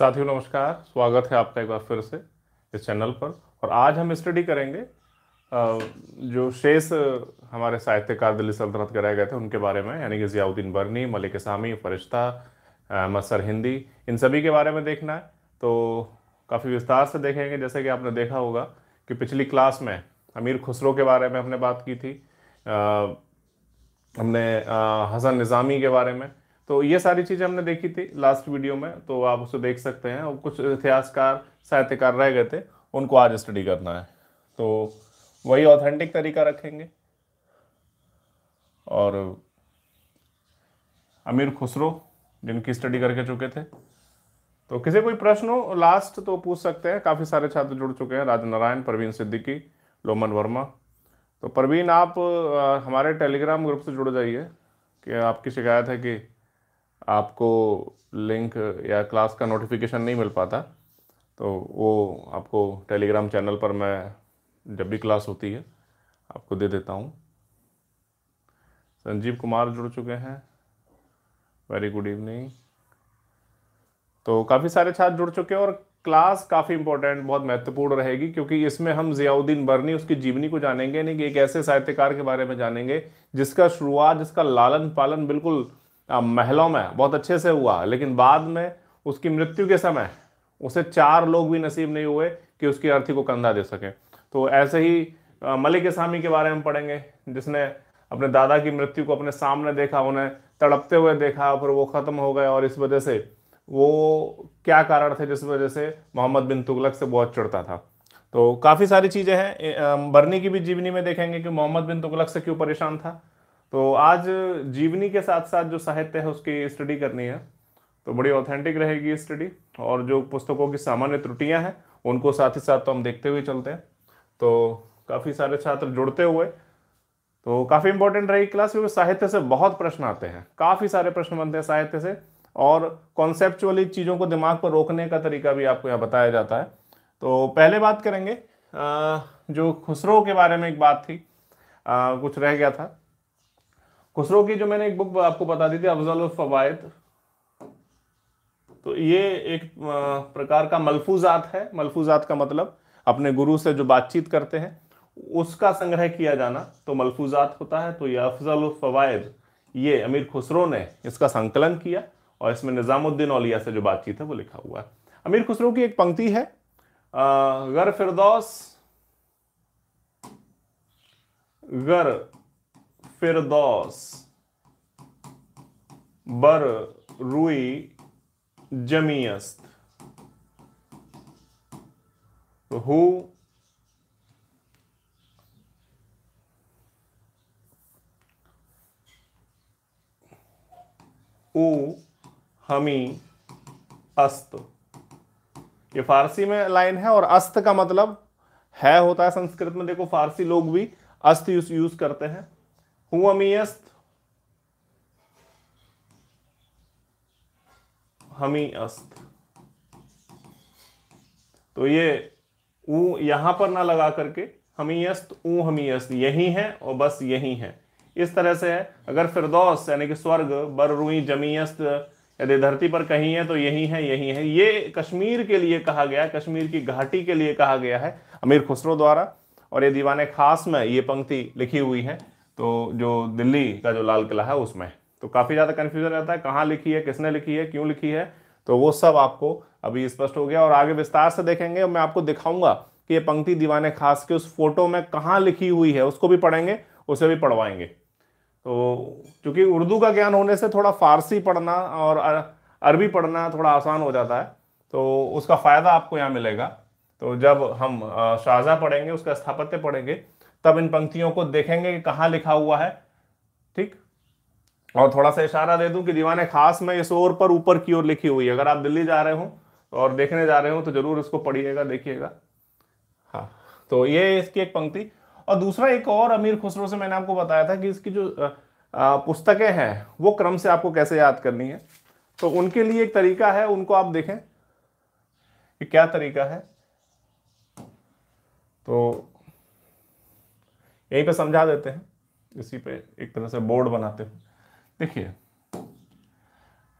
साथियों नमस्कार स्वागत है आपका एक बार फिर से इस चैनल पर और आज हम स्टडी करेंगे जो शेष हमारे साहित्यकार दिल्ली सल्तनत कराए गए थे उनके बारे में यानी कि जियाउद्दीन बर्नी मलिक सामी फरिश्ता मसर हिंदी इन सभी के बारे में देखना है तो काफ़ी विस्तार से देखेंगे जैसे कि आपने देखा होगा कि पिछली क्लास में अमीर खुसरो के बारे में हमने बात की थी हमने हसन निज़ामी के बारे में तो ये सारी चीज़ें हमने देखी थी लास्ट वीडियो में तो आप उसे देख सकते हैं और कुछ इतिहासकार साहित्यकार रह गए थे उनको आज स्टडी करना है तो वही ऑथेंटिक तरीका रखेंगे और अमीर खुसरो जिनकी स्टडी करके चुके थे तो किसी कोई प्रश्न हो लास्ट तो पूछ सकते हैं काफ़ी सारे छात्र जुड़ चुके हैं राजनारायण प्रवीण सिद्दीकी लोमन वर्मा तो प्रवीण आप हमारे टेलीग्राम ग्रुप से जुड़ जाइए कि आपकी शिकायत है कि आपको लिंक या क्लास का नोटिफिकेशन नहीं मिल पाता तो वो आपको टेलीग्राम चैनल पर मैं जब भी क्लास होती है आपको दे देता हूँ संजीव कुमार जुड़ चुके हैं वेरी गुड इवनिंग तो काफ़ी सारे छात्र जुड़ चुके हैं और क्लास काफ़ी इंपॉर्टेंट बहुत महत्वपूर्ण रहेगी क्योंकि इसमें हम जियाउद्दीन बर्नी उसकी जीवनी को जानेंगे यानी कि एक ऐसे साहित्यकार के बारे में जानेंगे जिसका शुरुआत जिसका लालन पालन बिल्कुल महलों में बहुत अच्छे से हुआ लेकिन बाद में उसकी मृत्यु के समय उसे चार लोग भी नसीब नहीं हुए कि उसकी अर्थी को कंधा दे सकें तो ऐसे ही मलिक स्वामी के बारे में पढ़ेंगे जिसने अपने दादा की मृत्यु को अपने सामने देखा उन्हें तड़पते हुए देखा फिर वो ख़त्म हो गए और इस वजह से वो क्या कारण थे जिस वजह से मोहम्मद बिन तुगलक से बहुत चिड़ता था तो काफ़ी सारी चीज़ें हैं बर्नी की भी जीवनी में देखेंगे कि मोहम्मद बिन तुगलक से क्यों परेशान था तो आज जीवनी के साथ साथ जो साहित्य है उसकी स्टडी करनी है तो बड़ी ऑथेंटिक रहेगी स्टडी और जो पुस्तकों की सामान्य त्रुटियां हैं उनको साथ ही साथ तो हम देखते हुए चलते हैं तो काफ़ी सारे छात्र जुड़ते हुए तो काफ़ी इंपॉर्टेंट रहेगी क्लास क्योंकि साहित्य से बहुत प्रश्न आते हैं काफ़ी सारे प्रश्न बनते हैं साहित्य से और कॉन्सेप्चुअली चीज़ों को दिमाग पर रोकने का तरीका भी आपको यहाँ बताया जाता है तो पहले बात करेंगे जो खुसरो के बारे में एक बात थी कुछ रह गया था खुसरो की जो मैंने एक बुक आपको बता दी थी अफजल फवायद तो ये एक प्रकार का मलफूजात है मलफूजात का मतलब अपने गुरु से जो बातचीत करते हैं उसका संग्रह किया जाना तो मलफूजात होता है तो ये अफजल फवायद ये अमीर खुसरो ने इसका संकलन किया और इसमें निज़ामुद्दीन औलिया से जो बातचीत है वो लिखा हुआ है अमीर खुसरो की एक पंक्ति है गर फिरदौस गर फिरदौस बर रुई जमीअस्त हु उ हमी अस्त ये फारसी में लाइन है और अस्त का मतलब है होता है संस्कृत में देखो फारसी लोग भी अस्त यूज करते हैं هو ميست हमी अस्त तो ये ऊ यहां पर ना लगा करके हमी अस्त ऊ हमी अस्त यही है और बस यही है इस तरह से है अगर फिरदौस यानी कि स्वर्ग जमी अस्त यदि धरती पर कहीं है तो यही है यही है ये कश्मीर के लिए कहा गया है कश्मीर की घाटी के लिए कहा गया है अमीर खुसरो द्वारा और ये दीवाने खास में ये पंक्ति लिखी हुई है तो जो दिल्ली का जो लाल किला है उसमें तो काफ़ी ज़्यादा कन्फ्यूजन रहता है कहाँ लिखी है किसने लिखी है क्यों लिखी है तो वो सब आपको अभी स्पष्ट हो गया और आगे विस्तार से देखेंगे मैं आपको दिखाऊंगा कि ये पंक्ति दीवाने खास के उस फोटो में कहाँ लिखी हुई है उसको भी पढ़ेंगे उसे भी पढ़वाएंगे तो क्योंकि उर्दू का ज्ञान होने से थोड़ा फारसी पढ़ना और अरबी पढ़ना थोड़ा आसान हो जाता है तो उसका फ़ायदा आपको यहाँ मिलेगा तो जब हम शाहजहाँ पढ़ेंगे उसका स्थापत्य पढ़ेंगे तब इन पंक्तियों को देखेंगे कि कहां लिखा हुआ है ठीक और थोड़ा सा इशारा दे दूं कि दीवाने खास में इस ओर पर ऊपर की ओर लिखी हुई है अगर आप दिल्ली जा रहे हो और देखने जा रहे हो तो जरूर इसको पढ़िएगा देखिएगा हाँ तो ये इसकी एक पंक्ति और दूसरा एक और अमीर खुसरो से मैंने आपको बताया था कि इसकी जो पुस्तकें हैं वो क्रम से आपको कैसे याद करनी है तो उनके लिए एक तरीका है उनको आप देखें कि क्या तरीका है तो यहीं पे समझा देते हैं इसी पे एक तरह से बोर्ड बनाते हैं देखिए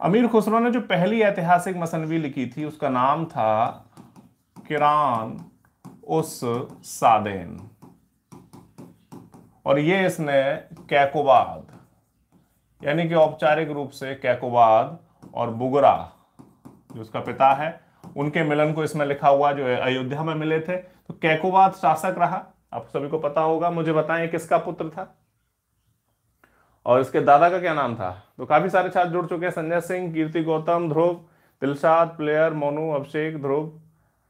अमीर खुसरो ने जो पहली ऐतिहासिक मसनवी लिखी थी उसका नाम था किरान उस सादेन और ये इसने कैकोबाद यानी कि औपचारिक रूप से कैकोबाद और बुगरा जो उसका पिता है उनके मिलन को इसमें लिखा हुआ जो अयोध्या में मिले थे तो कैकोबाद शासक रहा आप सभी को पता होगा मुझे बताएं किसका पुत्र था और इसके दादा का क्या नाम था तो काफी सारे छात्र जुड़ चुके हैं संजय सिंह कीर्ति गौतम ध्रुव दिलशाद प्लेयर मोनू अभिषेक ध्रुव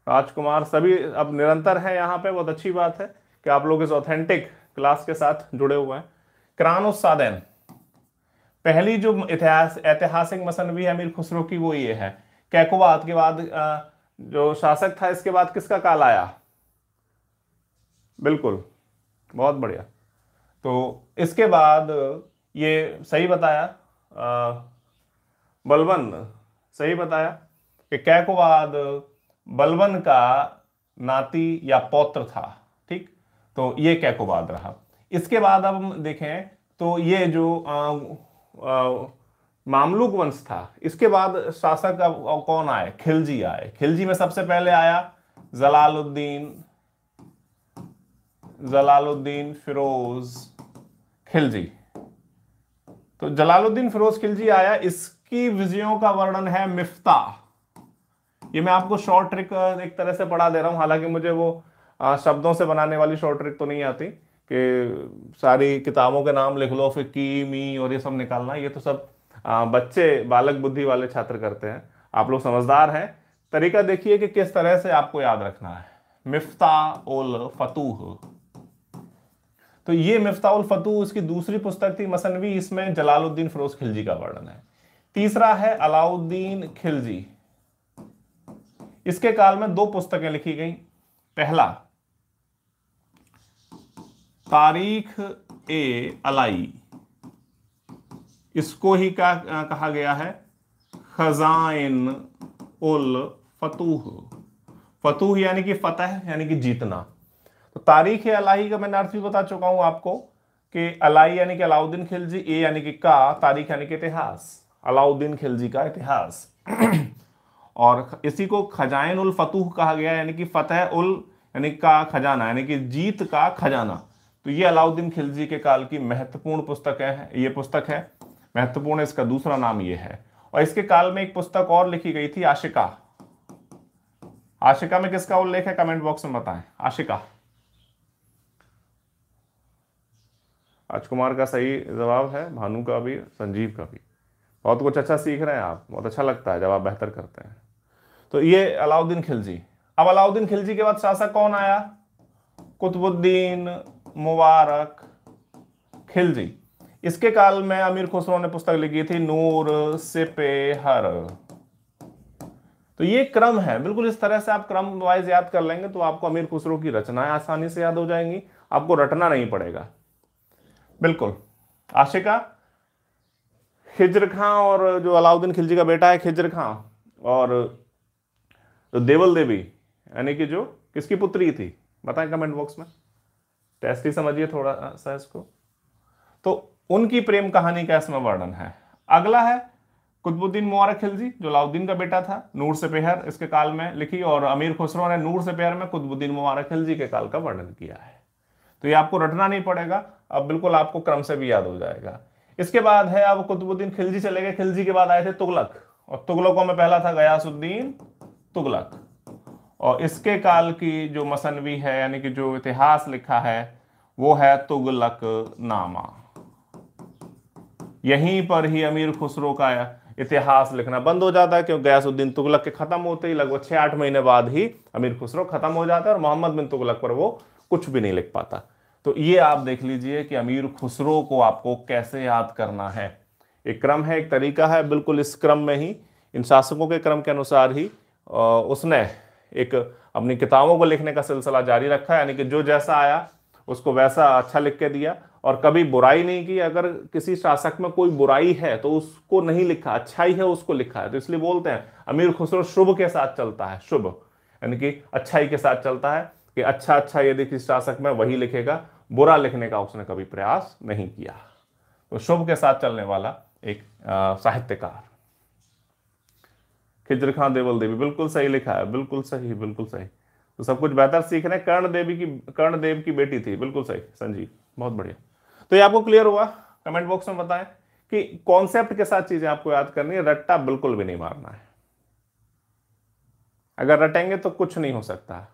राजकुमार सभी अब निरंतर हैं यहाँ पे बहुत अच्छी बात है कि आप लोग इस ऑथेंटिक क्लास के साथ जुड़े हुए हैं क्रानो साधन पहली जो इतिहास ऐतिहासिक मसनवी है अमीर खुसरो की वो ये है कैकुवाद के बाद जो शासक था इसके बाद किसका काल आया बिल्कुल बहुत बढ़िया तो इसके बाद ये सही बताया बलवन सही बताया कि कैकोवाद बलवन का नाती या पौत्र था ठीक तो ये कैकोवाद रहा इसके बाद अब हम देखें तो ये जो आ, आ, मामलुक वंश था इसके बाद शासक अब कौन आए खिलजी आए खिलजी में सबसे पहले आया जलालुद्दीन जलालुद्दीन फिरोज खिलजी तो जलालुद्दीन फिरोज खिलजी आया इसकी विजयों का वर्णन है मिफ्ता ये मैं आपको शॉर्ट ट्रिक एक तरह से पढ़ा दे रहा हूं हालांकि मुझे वो शब्दों से बनाने वाली शॉर्ट ट्रिक तो नहीं आती कि सारी किताबों के नाम लिख लो फिर की मी और ये सब निकालना ये तो सब बच्चे बालक बुद्धि वाले छात्र करते हैं आप लोग समझदार हैं तरीका देखिए कि किस तरह से आपको याद रखना है मिफ्ता उल फतूह तो ये मिफ्ताउल फतू उसकी दूसरी पुस्तक थी मसनवी इसमें जलालुद्दीन फरोज खिलजी का वर्णन है तीसरा है अलाउद्दीन खिलजी इसके काल में दो पुस्तकें लिखी गई पहला तारीख ए अलाई इसको ही का कहा गया है खजाइन उल फतूह फतूह यानी कि फतह यानी कि जीतना तारीख अलाही का मैंने अर्थ भी बता चुका हूं आपको कि अलाई यानी कि अलाउद्दीन खिलजी ए यानी कि का तारीख यानी कि इतिहास अलाउद्दीन खिलजी का इतिहास और इसी को खजाइन उल फतूह कहा गया यानी कि फतेह उल यानी का खजाना यानी कि जीत का खजाना तो ये अलाउद्दीन खिलजी के काल की महत्वपूर्ण पुस्तक है ये पुस्तक है महत्वपूर्ण इसका दूसरा नाम ये है और इसके काल में एक पुस्तक और लिखी गई थी आशिका आशिका में किसका उल्लेख है कमेंट बॉक्स में बताएं आशिका राजकुमार का सही जवाब है भानु का भी संजीव का भी बहुत कुछ अच्छा सीख रहे हैं आप बहुत अच्छा लगता है जब आप बेहतर करते हैं तो ये अलाउद्दीन खिलजी अब अलाउद्दीन खिलजी के बाद शासक कौन आया कुतुबुद्दीन मुबारक खिलजी इसके काल में अमीर खुसरो ने पुस्तक लिखी थी नूर हर तो ये क्रम है बिल्कुल इस तरह से आप क्रम वाइज याद कर लेंगे तो आपको अमीर खुसरो की रचनाएं आसानी से याद हो जाएंगी आपको रटना नहीं पड़ेगा बिल्कुल आशिका खिजर खां और जो अलाउद्दीन खिलजी का बेटा है खिजर खां और जो देवल देवी यानी कि जो किसकी पुत्री थी बताएं कमेंट बॉक्स में ही समझिए थोड़ा सा इसको तो उनकी प्रेम कहानी का इसमें वर्णन है अगला है कुतुबुद्दीन मुबारक खिलजी जो अलाउद्दीन का बेटा था नूर से पेहर इसके काल में लिखी और अमीर खुसरो ने नूर से पेहर में कुतुबुद्दीन मुबारक खिलजी के काल का वर्णन किया है तो ये आपको रटना नहीं पड़ेगा अब बिल्कुल आपको क्रम से भी याद हो जाएगा इसके बाद है अब कुतुबुद्दीन खिलजी चले गए खिलजी के बाद आए थे तुगलक और तुगलकों में पहला था गयासुद्दीन तुगलक और इसके काल की जो मसनवी है यानी कि जो इतिहास लिखा है वो है तुगलक नामा यहीं पर ही अमीर खुसरो का इतिहास लिखना बंद हो जाता है क्योंकि गयासुद्दीन तुगलक के खत्म होते ही लगभग छह आठ महीने बाद ही अमीर खुसरो खत्म हो जाता है और मोहम्मद बिन तुगलक पर वो कुछ भी नहीं लिख पाता तो ये आप देख लीजिए कि अमीर खुसरो को आपको कैसे याद करना है एक क्रम है एक तरीका है बिल्कुल इस क्रम में ही इन शासकों के क्रम के अनुसार ही उसने एक अपनी किताबों को लिखने का सिलसिला जारी रखा यानी कि जो जैसा आया उसको वैसा अच्छा लिख के दिया और कभी बुराई नहीं की अगर किसी शासक में कोई बुराई है तो उसको नहीं लिखा अच्छाई है उसको लिखा है तो इसलिए बोलते हैं अमीर खुसरो शुभ के साथ चलता है शुभ यानी कि अच्छाई के साथ चलता है कि अच्छा अच्छा यदि किसी शासक में वही लिखेगा बुरा लिखने का उसने कभी प्रयास नहीं किया तो शुभ के साथ चलने वाला एक साहित्यकार खिजर खां देवल देवी बिल्कुल सही लिखा है बिल्कुल सही बिल्कुल सही तो सब कुछ बेहतर सीख रहे कर्ण देवी की कर्ण देव की बेटी थी बिल्कुल सही संजीव बहुत बढ़िया तो ये आपको क्लियर हुआ कमेंट बॉक्स में बताएं कि कॉन्सेप्ट के साथ चीजें आपको याद करनी है रट्टा बिल्कुल भी नहीं मारना है अगर रटेंगे तो कुछ नहीं हो सकता है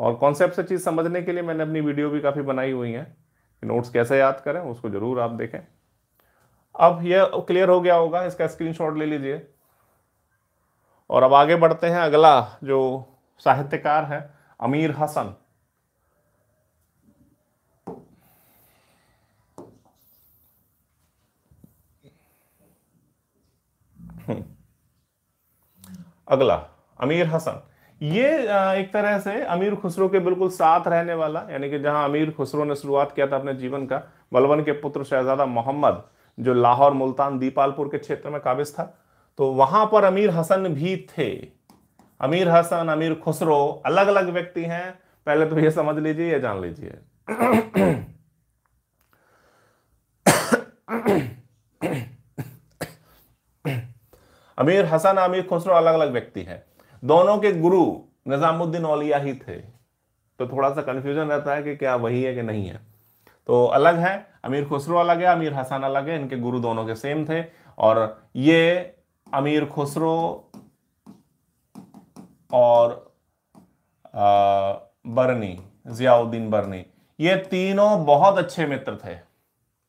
और कॉन्सेप्ट से चीज़ समझने के लिए मैंने अपनी वीडियो भी काफ़ी बनाई हुई है नोट्स कैसे याद करें उसको ज़रूर आप देखें अब यह क्लियर हो गया होगा इसका स्क्रीनशॉट ले लीजिए और अब आगे बढ़ते हैं अगला जो साहित्यकार है अमीर हसन हम्म। अगला अमीर हसन ये एक तरह से अमीर खुसरो के बिल्कुल साथ रहने वाला यानी कि जहां अमीर खुसरो ने शुरुआत किया था अपने जीवन का बलवन के पुत्र शहजादा मोहम्मद जो लाहौर मुल्तान दीपालपुर के क्षेत्र में काबिज था तो वहां पर अमीर हसन भी थे अमीर हसन अमीर खुसरो अलग अलग व्यक्ति हैं पहले तो ये समझ लीजिए या जान लीजिए अमीर हसन अमीर खुसरो अलग अलग व्यक्ति हैं दोनों के गुरु निज़ामुद्दीन औलिया ही थे तो थोड़ा सा कंफ्यूजन रहता है कि क्या वही है कि नहीं है तो अलग है अमीर खुसरो अलग है अमीर हसन अलग है इनके गुरु दोनों के सेम थे और ये अमीर खुसरो और बरनी जियाउद्दीन बरनी ये तीनों बहुत अच्छे मित्र थे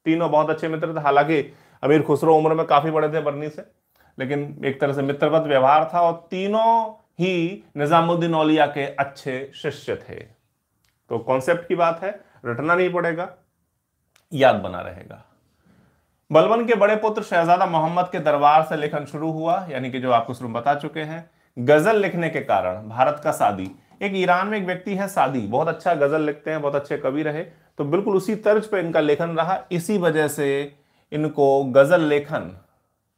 तीनों बहुत अच्छे मित्र थे हालांकि अमीर खुसरो उम्र में काफ़ी बड़े थे बरनी से लेकिन एक तरह से मित्रवत व्यवहार था और तीनों ही निजामुद्दीन औलिया के अच्छे शिष्य थे तो कॉन्सेप्ट की बात है रटना नहीं पड़ेगा याद बना रहेगा बलबन के बड़े पुत्र शहजादा मोहम्मद के दरबार से लेखन शुरू हुआ यानी कि जो आपको शुरू बता चुके हैं गजल लिखने के कारण भारत का सादी एक ईरान में एक व्यक्ति है सादी बहुत अच्छा गजल लिखते हैं बहुत अच्छे कवि रहे तो बिल्कुल उसी तर्ज पर इनका लेखन रहा इसी वजह से इनको गजल लेखन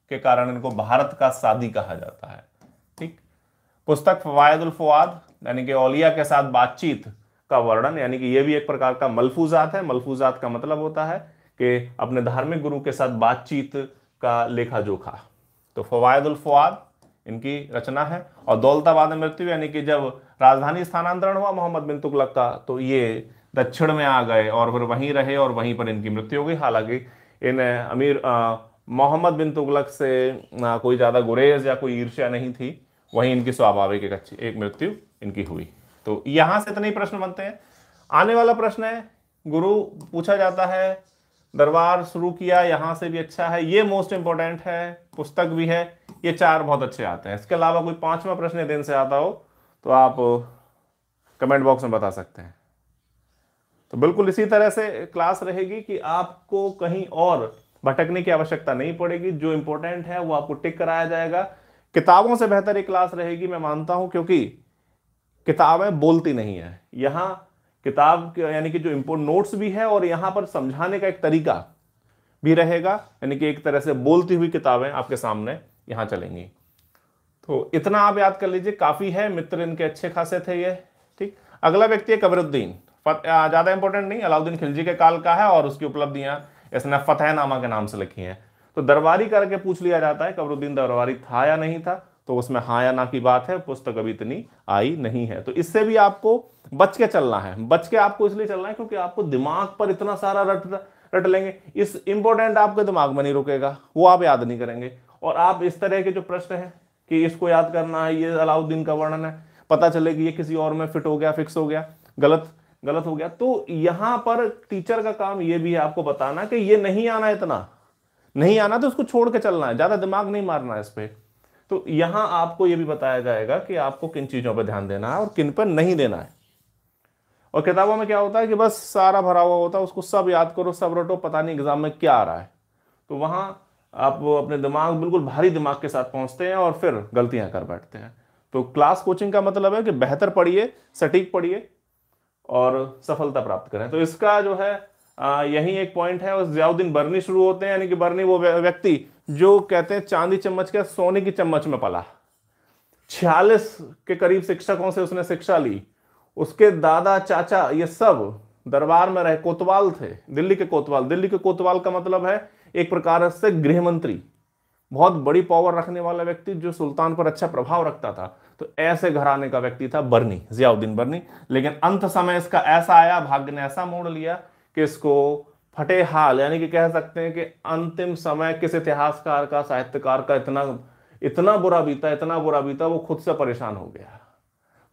के कारण इनको भारत का सादी कहा जाता है पुस्तक फवायदुल फवाद यानी कि ओलिया के साथ बातचीत का वर्णन यानी कि यह भी एक प्रकार का मलफूजात है मलफूजात का मतलब होता है कि अपने धार्मिक गुरु के साथ बातचीत का लेखा जोखा तो फवायदुल फवाद इनकी रचना है और दौलताबाद मृत्यु यानी कि जब राजधानी स्थानांतरण हुआ मोहम्मद बिन तुगलक का तो ये दक्षिण में आ गए और फिर वहीं रहे और वहीं पर इनकी मृत्यु हो गई हालांकि इन अमीर मोहम्मद बिन तुगलक से कोई ज़्यादा गुरेज या कोई ईर्ष्या नहीं थी वहीं इनकी स्वाभाविक एक अच्छी एक मृत्यु इनकी हुई तो यहाँ से इतने ही प्रश्न बनते हैं आने वाला प्रश्न है गुरु पूछा जाता है दरबार शुरू किया यहाँ से भी अच्छा है ये मोस्ट इंपॉर्टेंट है पुस्तक भी है ये चार बहुत अच्छे आते हैं इसके अलावा कोई पांचवा प्रश्न दिन से आता हो तो आप कमेंट बॉक्स में बता सकते हैं तो बिल्कुल इसी तरह से क्लास रहेगी कि आपको कहीं और भटकने की आवश्यकता नहीं पड़ेगी जो इंपॉर्टेंट है वो आपको टिक कराया जाएगा किताबों से बेहतर एक क्लास रहेगी मैं मानता हूं क्योंकि किताबें बोलती नहीं है यहां किताब यानी कि जो इम्पोर्ट नोट्स भी है और यहां पर समझाने का एक तरीका भी रहेगा यानी कि एक तरह से बोलती हुई किताबें आपके सामने यहां चलेंगी तो इतना आप याद कर लीजिए काफ़ी है मित्र इनके अच्छे खासे थे ये ठीक अगला व्यक्ति है कबरुद्दीन ज़्यादा इंपॉर्टेंट नहीं अलाउद्दीन खिलजी के काल का है और उसकी उपलब्धियां इसने नामा के नाम से लिखी हैं तो दरबारी करके पूछ लिया जाता है कबरुद्दीन दरबारी था या नहीं था तो उसमें हाँ या ना की बात है पुस्तक अभी इतनी आई नहीं है तो इससे भी आपको बच के चलना है बच के आपको इसलिए चलना है क्योंकि आपको दिमाग पर इतना सारा रट रट लेंगे इस इंपॉर्टेंट आपके दिमाग में नहीं रुकेगा वो आप याद नहीं करेंगे और आप इस तरह के जो प्रश्न है कि इसको याद करना है ये अलाउद्दीन का वर्णन है पता चले कि ये किसी और में फिट हो गया फिक्स हो गया गलत गलत हो गया तो यहाँ पर टीचर का काम ये भी है आपको बताना कि ये नहीं आना इतना नहीं आना तो उसको छोड़ के चलना है ज़्यादा दिमाग नहीं मारना है इस पर तो यहाँ आपको यह भी बताया जाएगा कि आपको किन चीज़ों पर ध्यान देना है और किन पर नहीं देना है और किताबों में क्या होता है कि बस सारा भरा हुआ होता है उसको सब याद करो सब रटो पता नहीं एग्ज़ाम में क्या आ रहा है तो वहाँ आप अपने दिमाग बिल्कुल भारी दिमाग के साथ पहुँचते हैं और फिर गलतियां कर बैठते हैं तो क्लास कोचिंग का मतलब है कि बेहतर पढ़िए सटीक पढ़िए और सफलता प्राप्त करें तो इसका जो है यही एक पॉइंट है और जयाउद्दीन बर्नी शुरू होते हैं यानी कि बर्नी वो व्यक्ति जो कहते हैं चांदी चम्मच के सोने की चम्मच में पला छियालीस के करीब शिक्षकों से उसने शिक्षा ली उसके दादा चाचा ये सब दरबार में रहे कोतवाल थे दिल्ली के कोतवाल दिल्ली के कोतवाल का मतलब है एक प्रकार से गृह मंत्री बहुत बड़ी पावर रखने वाला व्यक्ति जो सुल्तान पर अच्छा प्रभाव रखता था तो ऐसे घराने का व्यक्ति था बर्नी जियाउद्दीन बर्नी लेकिन अंत समय इसका ऐसा आया भाग्य ने ऐसा मोड़ लिया किसको हाल यानी कि कह सकते हैं कि अंतिम समय किस इतिहासकार का साहित्यकार का इतना इतना बुरा बीता इतना बुरा बीता वो खुद से परेशान हो गया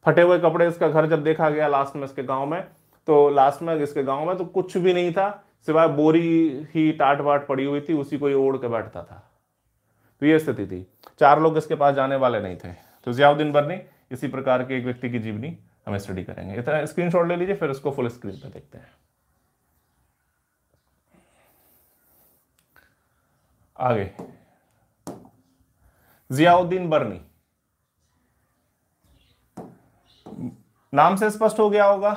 फटे हुए कपड़े इसका घर जब देखा गया लास्ट में इसके गांव में तो लास्ट में इसके गांव में तो कुछ भी नहीं था सिवाय बोरी ही टाट बाट पड़ी हुई थी उसी को ये ओढ़ के बैठता था तो ये स्थिति थी चार लोग इसके पास जाने वाले नहीं थे तो जियाउद्दीन बर्नी इसी प्रकार के एक व्यक्ति की जीवनी हमें स्टडी करेंगे इतना स्क्रीन ले लीजिए फिर उसको फुल स्क्रीन पर देखते हैं आगे जियाउद्दीन बर्नी नाम से स्पष्ट हो गया होगा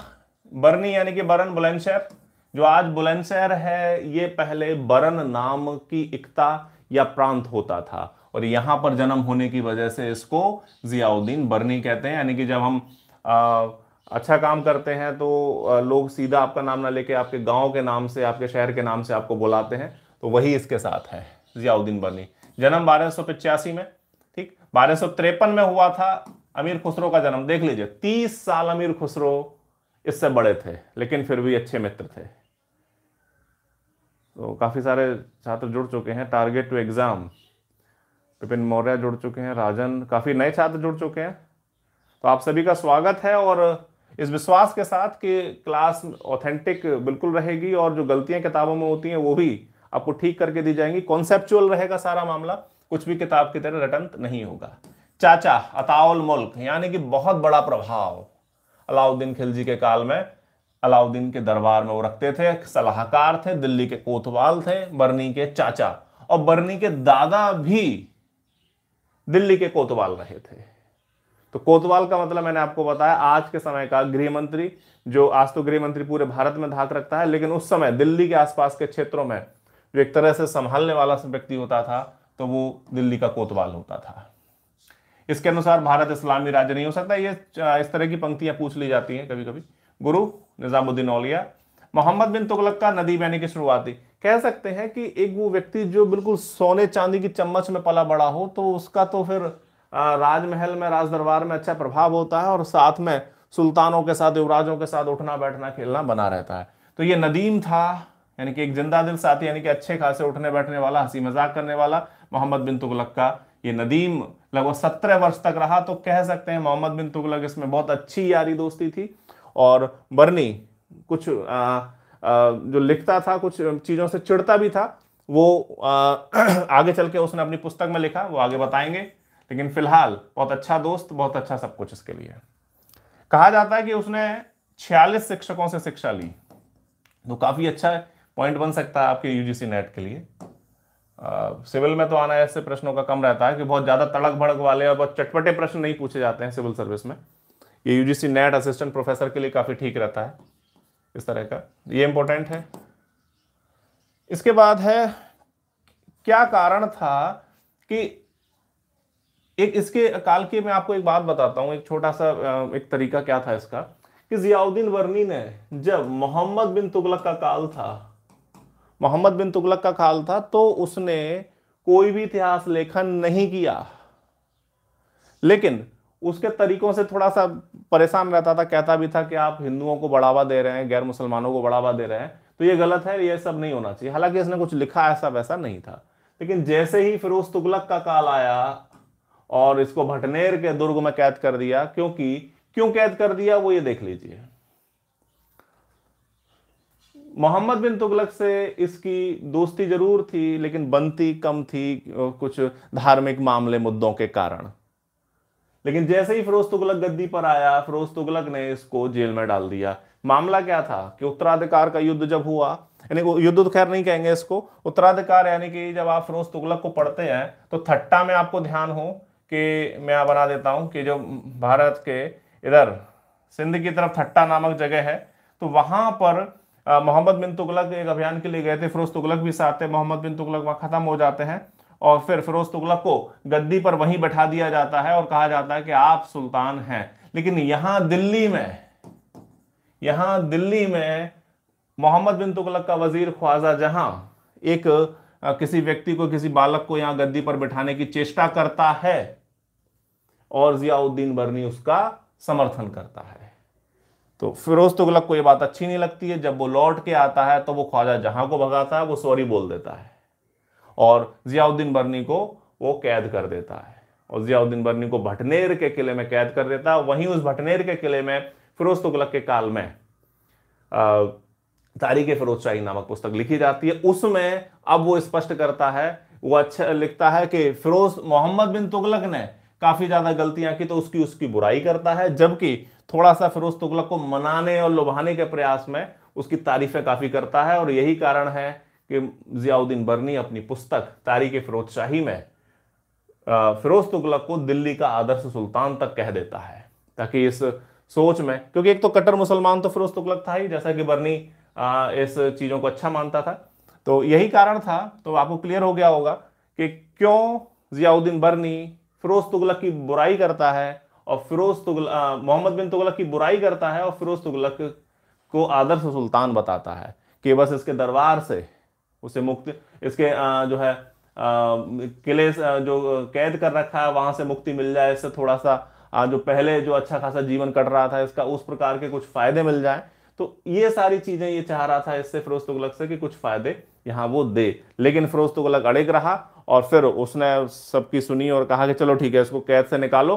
बर्नी यानी कि बरन बुलंदशहर जो आज बुलंदशहर है ये पहले बरन नाम की इकता या प्रांत होता था और यहां पर जन्म होने की वजह से इसको जियाउद्दीन बर्नी कहते हैं यानी कि जब हम आ, अच्छा काम करते हैं तो लोग सीधा आपका नाम ना लेके आपके गांव के नाम से आपके शहर के नाम से आपको बुलाते हैं तो वही इसके साथ है जियाउद्दीन बनी जन्म बारह में ठीक बारह में हुआ था अमीर खुसरो का जन्म देख लीजिए तीस साल अमीर खुसरो इससे बड़े थे लेकिन फिर भी अच्छे मित्र थे तो काफ़ी सारे छात्र जुड़ चुके हैं target to exam Vipin Maurya जुड़ चुके हैं राजन काफ़ी नए छात्र जुड़ चुके हैं तो आप सभी का स्वागत है और इस विश्वास के साथ कि क्लास ऑथेंटिक बिल्कुल रहेगी और जो गलतियां किताबों में होती हैं वो भी आपको ठीक करके दी जाएंगी कॉन्सेप्चुअल रहेगा सारा मामला कुछ भी किताब की तरह रटंत नहीं होगा चाचा अताउल मुल्क यानी कि बहुत बड़ा प्रभाव अलाउद्दीन खिलजी के काल में अलाउद्दीन के दरबार में वो रखते थे सलाहकार थे दिल्ली के कोतवाल थे बर्नी के चाचा और बर्नी के दादा भी दिल्ली के कोतवाल रहे थे तो कोतवाल का मतलब मैंने आपको बताया आज के समय का गृह मंत्री जो आज तो गृह मंत्री पूरे भारत में धाक रखता है लेकिन उस समय दिल्ली के आसपास के क्षेत्रों में जो एक तरह से संभालने वाला व्यक्ति होता था तो वो दिल्ली का कोतवाल होता था इसके अनुसार भारत इस्लामी राज्य नहीं हो सकता ये इस तरह की पंक्तियां पूछ ली जाती हैं कभी कभी गुरु निजामुद्दीन औलिया मोहम्मद बिन तुगलक का नदी यानी की शुरुआती कह सकते हैं कि एक वो व्यक्ति जो बिल्कुल सोने चांदी की चम्मच में पला बड़ा हो तो उसका तो फिर राजमहल में राज दरबार में अच्छा प्रभाव होता है और साथ में सुल्तानों के साथ युवराजों के साथ उठना बैठना खेलना बना रहता है तो ये नदीम था यानी कि एक जिंदा दिल साथी यानी कि अच्छे खासे उठने बैठने वाला हंसी मजाक करने वाला मोहम्मद बिन तुगलक का ये नदीम लगभग सत्रह वर्ष तक रहा तो कह सकते हैं मोहम्मद बिन तुगलक इसमें बहुत अच्छी यारी दोस्ती थी और बर्नी कुछ आ, आ, जो लिखता था कुछ चीज़ों से चिड़ता भी था वो आ, आगे चल के उसने अपनी पुस्तक में लिखा वो आगे बताएंगे लेकिन फिलहाल बहुत अच्छा दोस्त बहुत अच्छा सब कुछ इसके लिए कहा जाता है कि उसने छियालीस शिक्षकों से शिक्षा ली तो काफ़ी अच्छा है पॉइंट बन सकता है आपके यूजीसी नेट के लिए सिविल में तो आना ऐसे प्रश्नों का कम रहता है कि बहुत ज़्यादा तड़क भड़क वाले और बहुत चटपटे प्रश्न नहीं पूछे जाते हैं सिविल सर्विस में ये यूजीसी नेट असिस्टेंट प्रोफेसर के लिए काफ़ी ठीक रहता है इस तरह का ये इम्पोर्टेंट है इसके बाद है क्या कारण था कि एक इसके काल की मैं आपको एक बात बताता हूँ एक छोटा सा एक तरीका क्या था इसका कि जियाउद्दीन वर्नी ने जब मोहम्मद बिन तुगलक का काल था मोहम्मद बिन तुगलक का काल था तो उसने कोई भी इतिहास लेखन नहीं किया लेकिन उसके तरीकों से थोड़ा सा परेशान रहता था कहता भी था कि आप हिंदुओं को बढ़ावा दे रहे हैं गैर मुसलमानों को बढ़ावा दे रहे हैं तो ये गलत है ये सब नहीं होना चाहिए हालांकि इसने कुछ लिखा ऐसा वैसा नहीं था लेकिन जैसे ही फिरोज तुगलक का काल आया और इसको भटनेर के दुर्ग में कैद कर दिया क्योंकि क्यों कैद कर दिया वो ये देख लीजिए मोहम्मद बिन तुगलक से इसकी दोस्ती जरूर थी लेकिन बनती कम थी कुछ धार्मिक मामले मुद्दों के कारण लेकिन जैसे ही फिरोज तुगलक गद्दी पर आया फिरोज तुगलक ने इसको जेल में डाल दिया मामला क्या था कि उत्तराधिकार का युद्ध जब हुआ यानी युद्ध तो खैर नहीं कहेंगे इसको उत्तराधिकार यानी कि जब आप फिरोज तुगलक को पढ़ते हैं तो थट्टा में आपको ध्यान हो कि मैं बना देता हूं कि जो भारत के इधर सिंध की तरफ थट्टा नामक जगह है तो वहां पर मोहम्मद बिन तुगलक एक अभियान के लिए गए थे फिरोज तुगलक भी साथ थे मोहम्मद बिन तुगलक वहां ख़त्म हो जाते हैं और फिर फिरोज तुगलक को गद्दी पर वहीं बैठा दिया जाता है और कहा जाता है कि आप सुल्तान हैं लेकिन यहां दिल्ली में यहां दिल्ली में मोहम्मद बिन तुगलक का वजीर ख्वाजा जहां एक किसी व्यक्ति को किसी बालक को यहां गद्दी पर बिठाने की चेष्टा करता है और जियाउद्दीन बरनी उसका समर्थन करता है तो फिरोज तुगलक को ये बात अच्छी नहीं लगती है जब वो लौट के आता है तो वो ख्वाजा जहां को भगाता है वो सॉरी बोल देता है और जियाउद्दीन बर्नी को वो कैद कर देता है और जियाउद्दीन बर्नी को भटनेर के किले में कैद कर देता है वहीं उस भटनेर के किले में फिरोज तुगलक के काल में तारीख फिरोज शाही नामक पुस्तक लिखी जाती है उसमें अब वो स्पष्ट करता है वो अच्छा लिखता है कि फिरोज मोहम्मद बिन तुगलक ने काफी ज्यादा गलतियां की तो उसकी उसकी बुराई करता है जबकि थोड़ा सा फिरोज तुगलक को मनाने और लुभाने के प्रयास में उसकी तारीफें काफी करता है और यही कारण है कि जियाउद्दीन बर्नी अपनी पुस्तक तारीख फिरोज शाही में फिरोज तुगलक को दिल्ली का आदर्श सुल्तान तक कह देता है ताकि इस सोच में क्योंकि एक तो कट्टर मुसलमान तो फिरोज तुगलक था ही जैसा कि बर्नी इस चीज़ों को अच्छा मानता था तो यही कारण था तो आपको क्लियर हो गया होगा कि क्यों जियाउद्दीन बर्नी फिरोज तुगलक की बुराई करता है और फिरोज तुगलक मोहम्मद बिन तुगलक की बुराई करता है और फिरोज तुगलक को आदर्श सुल्तान बताता है कि बस इसके दरबार से उसे मुक्ति इसके आ, जो है किले जो कैद कर रखा है वहां से मुक्ति मिल जाए इससे थोड़ा सा आ, जो पहले जो अच्छा खासा जीवन कट रहा था इसका उस प्रकार के कुछ फायदे मिल जाए तो ये सारी चीजें ये चाह रहा था इससे फिरोज तुगलक से कि कुछ फायदे यहाँ वो दे लेकिन फिरोज तुगलक अड़ेग रहा और फिर उसने सबकी सुनी और कहा कि चलो ठीक है इसको कैद से निकालो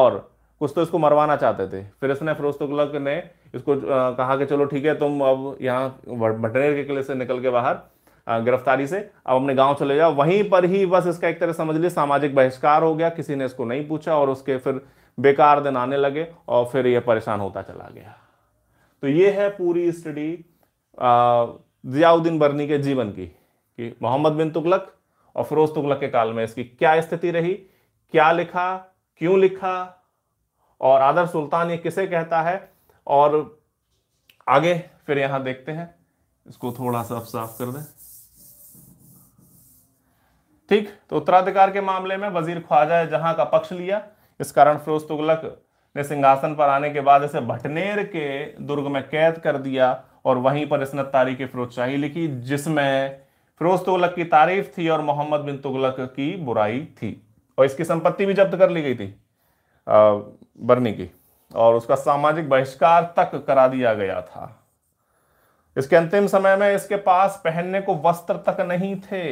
और कुछ तो इसको मरवाना चाहते थे फिर इसने फिरोज तुगलक ने इसको कहा कि चलो ठीक है तुम अब यहाँ भटनेर के किले से निकल के बाहर गिरफ्तारी से अब अपने गांव चले जाओ वहीं पर ही बस इसका एक तरह समझ लिया सामाजिक बहिष्कार हो गया किसी ने इसको नहीं पूछा और उसके फिर बेकार दिन आने लगे और फिर यह परेशान होता चला गया तो ये है पूरी स्टडी जियाउद्दीन बर्नी के जीवन की कि मोहम्मद बिन तुगलक और फिरोज तुगलक के काल में इसकी क्या स्थिति रही क्या लिखा क्यों लिखा और आदर सुल्तान ये किसे कहता है और आगे फिर यहां देखते हैं इसको थोड़ा सा साफ कर दें ठीक तो उत्तराधिकार के मामले में वजीर ख्वाजा जहां का पक्ष लिया इस कारण फिरोज तुगलक ने सिंहासन पर आने के बाद इसे भटनेर के दुर्ग में कैद कर दिया और वहीं पर इसने तारीख फिरोजशाही लिखी जिसमें फिरोज तुगलक की तारीफ थी और मोहम्मद बिन तुगलक की बुराई थी और इसकी संपत्ति भी जब्त कर ली गई थी बर्नी की और उसका सामाजिक बहिष्कार तक करा दिया गया था इसके अंतिम समय में इसके पास पहनने को वस्त्र तक नहीं थे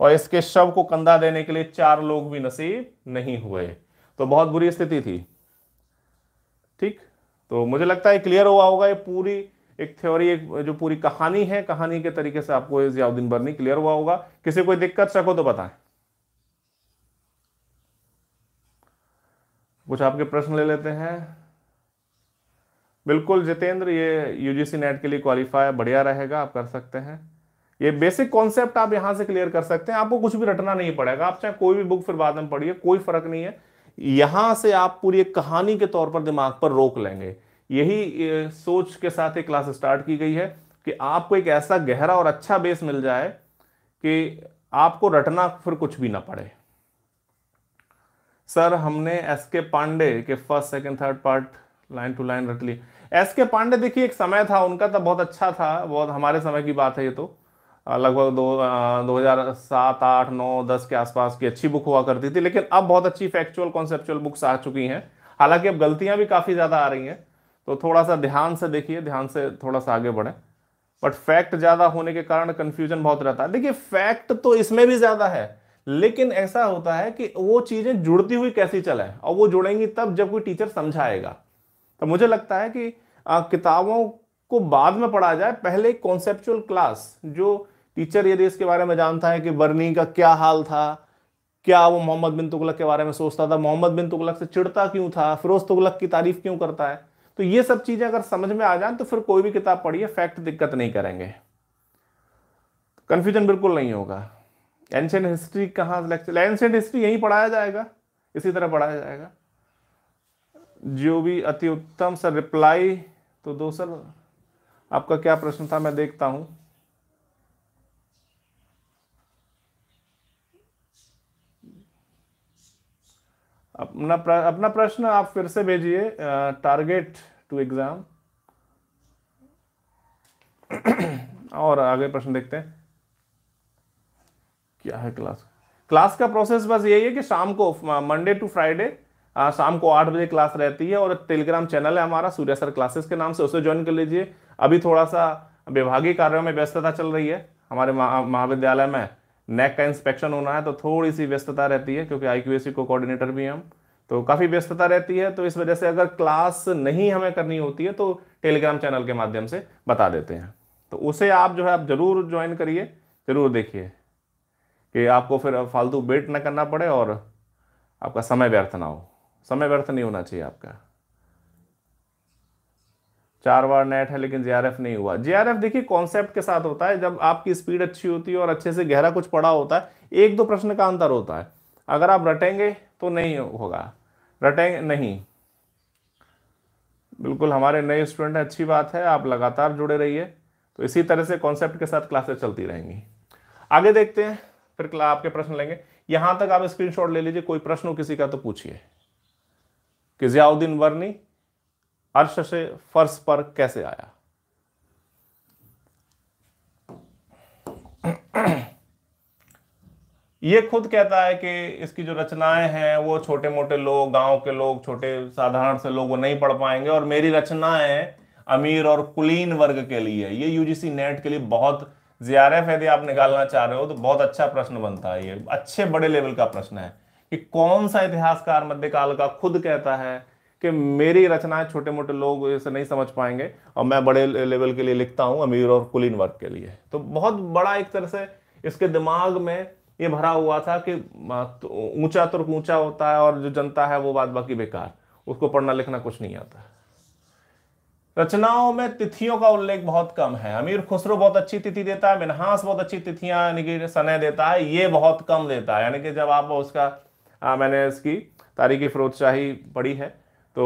और इसके शव को कंधा देने के लिए चार लोग भी नसीब नहीं हुए तो बहुत बुरी स्थिति थी ठीक तो मुझे लगता है क्लियर हुआ होगा ये पूरी एक थ्योरी एक जो पूरी कहानी है कहानी के तरीके से आपको जियाउद्दीन बर्नी क्लियर हुआ होगा किसी कोई दिक्कत हो तो बताए कुछ आपके प्रश्न ले लेते हैं बिल्कुल जितेंद्र ये यूजीसी नेट के लिए क्वालिफाई बढ़िया रहेगा आप कर सकते हैं ये बेसिक कॉन्सेप्ट आप यहां से क्लियर कर सकते हैं आपको कुछ भी रटना नहीं पड़ेगा आप चाहे कोई भी बुक फिर बाद में पढ़िए कोई फर्क नहीं है यहां से आप पूरी एक कहानी के तौर पर दिमाग पर रोक लेंगे यही सोच के साथ एक क्लास स्टार्ट की गई है कि आपको एक ऐसा गहरा और अच्छा बेस मिल जाए कि आपको रटना फिर कुछ भी ना पड़े सर हमने एस के पांडे के first second third part line to line रट ली एस के पांडे देखिए एक समय था उनका तो बहुत अच्छा था बहुत हमारे समय की बात है ये तो लगभग दो दो हज़ार सात आठ नौ दस के आसपास की अच्छी बुक हुआ करती थी लेकिन अब बहुत अच्छी फैक्चुअल कॉन्सेप्चुअल बुक्स आ चुकी हैं हालांकि अब गलतियां भी काफ़ी ज़्यादा आ रही हैं तो थोड़ा सा ध्यान से देखिए ध्यान से थोड़ा सा आगे बढ़े बट फैक्ट ज़्यादा होने के कारण कन्फ्यूजन बहुत रहता है देखिए फैक्ट तो इसमें भी ज़्यादा है लेकिन ऐसा होता है कि वो चीज़ें जुड़ती हुई कैसी चले और वो जुड़ेंगी तब जब कोई टीचर समझाएगा तो मुझे लगता है कि आ, किताबों को बाद में पढ़ा जाए पहले कॉन्सेप्चुअल क्लास जो टीचर यदि इसके बारे में जानता है कि बर्नी का क्या हाल था क्या वो मोहम्मद बिन तुगलक के बारे में सोचता था मोहम्मद बिन तुगलक से चिड़ता क्यों था फिरोज तुगलक की तारीफ क्यों करता है तो ये सब चीज़ें अगर समझ में आ जाए तो फिर कोई भी किताब पढ़िए फैक्ट दिक्कत नहीं करेंगे कन्फ्यूजन बिल्कुल नहीं होगा एंशियंट हिस्ट्री कहाँ लेक्चर एंशेंट हिस्ट्री यहीं पढ़ाया जाएगा इसी तरह पढ़ाया जाएगा जो भी अति उत्तम सर रिप्लाई तो दो सर आपका क्या प्रश्न था मैं देखता हूँ अपना प्र, अपना प्रश्न आप फिर से भेजिए टारगेट टू एग्जाम और आगे प्रश्न देखते हैं क्या है क्लास क्लास का प्रोसेस बस यही है कि शाम को मंडे टू फ्राइडे शाम को आठ बजे क्लास रहती है और टेलीग्राम चैनल है हमारा सूर्य सर क्लासेस के नाम से उसे ज्वाइन कर लीजिए अभी थोड़ा सा विभागीय कार्यों में व्यस्तता चल रही है हमारे महाविद्यालय में नेक का इंस्पेक्शन होना है तो थोड़ी सी व्यस्तता रहती है क्योंकि आई को कोऑर्डिनेटर भी हम तो काफ़ी व्यस्तता रहती है तो इस वजह से अगर क्लास नहीं हमें करनी होती है तो टेलीग्राम चैनल के माध्यम से बता देते हैं तो उसे आप जो है आप ज़रूर ज्वाइन करिए ज़रूर देखिए कि आपको फिर फालतू वेट ना करना पड़े और आपका समय व्यर्थ ना हो समय व्यर्थ नहीं होना चाहिए आपका चार बार नेट है लेकिन जे नहीं हुआ जेआरएफ देखिए कॉन्सेप्ट के साथ होता है जब आपकी स्पीड अच्छी होती है और अच्छे से गहरा कुछ पड़ा होता है एक दो प्रश्न का अंतर होता है अगर आप रटेंगे तो नहीं होगा रटेंगे नहीं बिल्कुल हमारे नए स्टूडेंट हैं अच्छी बात है आप लगातार जुड़े रहिए तो इसी तरह से कॉन्सेप्ट के साथ क्लासेस चलती रहेंगी आगे देखते हैं फिर आपके प्रश्न लेंगे यहां तक आप स्क्रीनशॉट ले लीजिए कोई प्रश्न हो किसी का तो पूछिए कि जियाउद्दीन वर्नी अर्श से फर्श पर कैसे आया ये खुद कहता है कि इसकी जो रचनाएं हैं वो छोटे मोटे लोग गांव के लोग छोटे साधारण से लोग वो नहीं पढ़ पाएंगे और मेरी रचनाएं अमीर और कुलीन वर्ग के लिए ये यूजीसी नेट के लिए बहुत ज्यादा यदि आप निकालना चाह रहे हो तो बहुत अच्छा प्रश्न बनता है ये अच्छे बड़े लेवल का प्रश्न है कि कौन सा इतिहासकार मध्यकाल का खुद कहता है कि मेरी रचनाएं छोटे मोटे लोग इसे नहीं समझ पाएंगे और मैं बड़े लेवल के लिए लिखता हूं अमीर और कुलीन वर्ग के लिए तो बहुत बड़ा एक तरह से इसके दिमाग में ये भरा हुआ था कि तो ऊंचा तुर्क तो ऊंचा होता है और जो जनता है वो बाद बाकी बेकार उसको पढ़ना लिखना कुछ नहीं आता रचनाओं में तिथियों का उल्लेख बहुत कम है अमीर खुसरो बहुत अच्छी तिथि देता है मिनहास बहुत अच्छी तिथियां यानी कि सने देता है ये बहुत कम देता है यानी कि जब आप उसका आ, मैंने इसकी तारीखी फरोजशाही पढ़ी है तो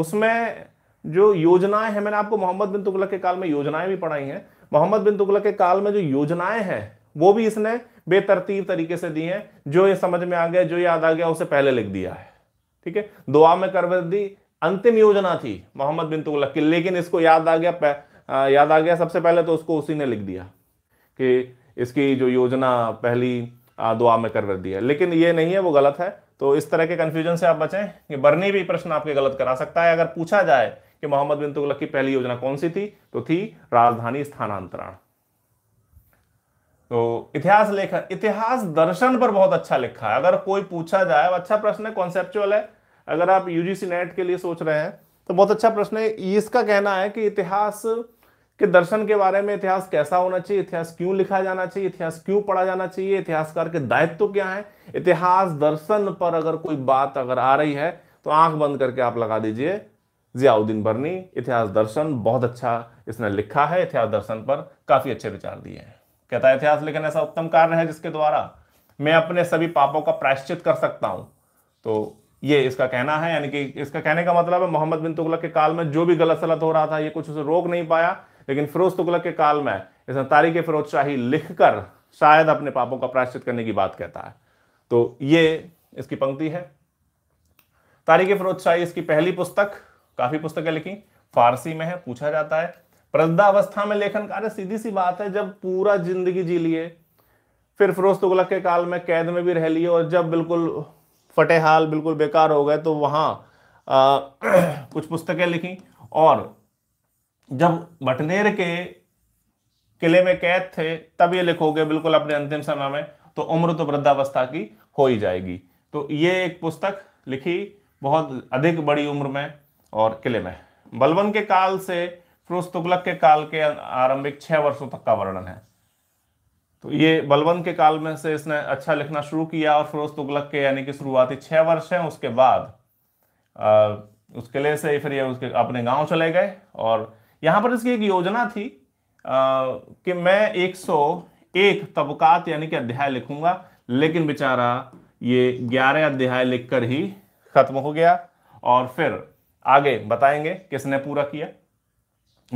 उसमें जो योजनाएं हैं मैंने आपको मोहम्मद बिन तुगलक के काल में योजनाएं भी पढ़ाई हैं मोहम्मद बिन तुगलक के काल में जो योजनाएं हैं वो भी इसने बेतरतीब तरीके से दी हैं जो ये समझ में आ गया जो याद आ गया उसे पहले लिख दिया है ठीक है दुआ में करवदी अंतिम योजना थी मोहम्मद बिन तुगलक की लेकिन इसको याद आ गया याद आ गया सबसे पहले तो उसको उसी ने लिख दिया कि इसकी जो योजना पहली दुआ में करवदी है लेकिन ये नहीं है वो गलत है तो इस तरह के कंफ्यूजन से आप बचें कि बर्नी भी प्रश्न आपके गलत करा सकता है अगर पूछा जाए कि मोहम्मद बिन तुगलक की पहली योजना कौन सी थी तो थी राजधानी स्थानांतरण तो इतिहास लेखन इतिहास दर्शन पर बहुत अच्छा लिखा है अगर कोई पूछा जाए अच्छा प्रश्न है कॉन्सेप्चुअल है अगर आप यूजीसी नेट के लिए सोच रहे हैं तो बहुत अच्छा प्रश्न है इसका कहना है कि इतिहास कि दर्शन के बारे में इतिहास कैसा होना चाहिए इतिहास क्यों लिखा जाना चाहिए इतिहास क्यों पढ़ा जाना चाहिए इतिहासकार के दायित्व तो क्या है इतिहास दर्शन पर अगर कोई बात अगर आ रही है तो आंख बंद करके आप लगा दीजिए जियाउद्दीन बर्नी इतिहास दर्शन बहुत अच्छा इसने लिखा है इतिहास दर्शन पर काफी अच्छे विचार दिए हैं कहता है इतिहास लेखन ऐसा उत्तम कार्य है जिसके द्वारा मैं अपने सभी पापों का प्रायश्चित कर सकता हूं तो ये इसका कहना है यानी कि इसका कहने का मतलब है मोहम्मद बिन तुगलक के काल में जो भी गलत सलत हो रहा था ये कुछ उसे रोक नहीं पाया लेकिन फिरोज तुगलक के काल में इसने तारीख फिरोज शाही लिख कर शायद अपने पापों का प्रायश्चित करने की बात कहता है तो ये इसकी पंक्ति है तारीख फिरोज शाही इसकी पहली पुस्तक काफी पुस्तकें लिखी फारसी में है पूछा जाता है प्रद्धावस्था में लेखन कार्य सीधी सी बात है जब पूरा जिंदगी जी लिए फिर फिरोज तुगलक के काल में कैद में भी रह लिए और जब बिल्कुल फटेहाल बिल्कुल बेकार हो गए तो वहां आ, कुछ पुस्तकें लिखी और जब बटनेर के किले में कैद थे तब ये लिखोगे बिल्कुल अपने अंतिम समय में तो उम्र तो वृद्धावस्था की हो ही जाएगी तो ये एक पुस्तक लिखी बहुत अधिक बड़ी उम्र में और किले में बलबन के काल से फिरोज तुगलक के काल के आरंभिक छह वर्षों तक का वर्णन है तो ये बलबन के काल में से इसने अच्छा लिखना शुरू किया और फिरोज तुगलक के यानी कि शुरुआती छह वर्ष हैं उसके बाद आ, उस किले से फिर ये उसके अपने गांव चले गए और यहां पर इसकी एक योजना थी आ, कि मैं 101 तबकात यानी कि अध्याय लिखूंगा लेकिन बेचारा ये 11 अध्याय लिखकर ही खत्म हो गया और फिर आगे बताएंगे किसने पूरा किया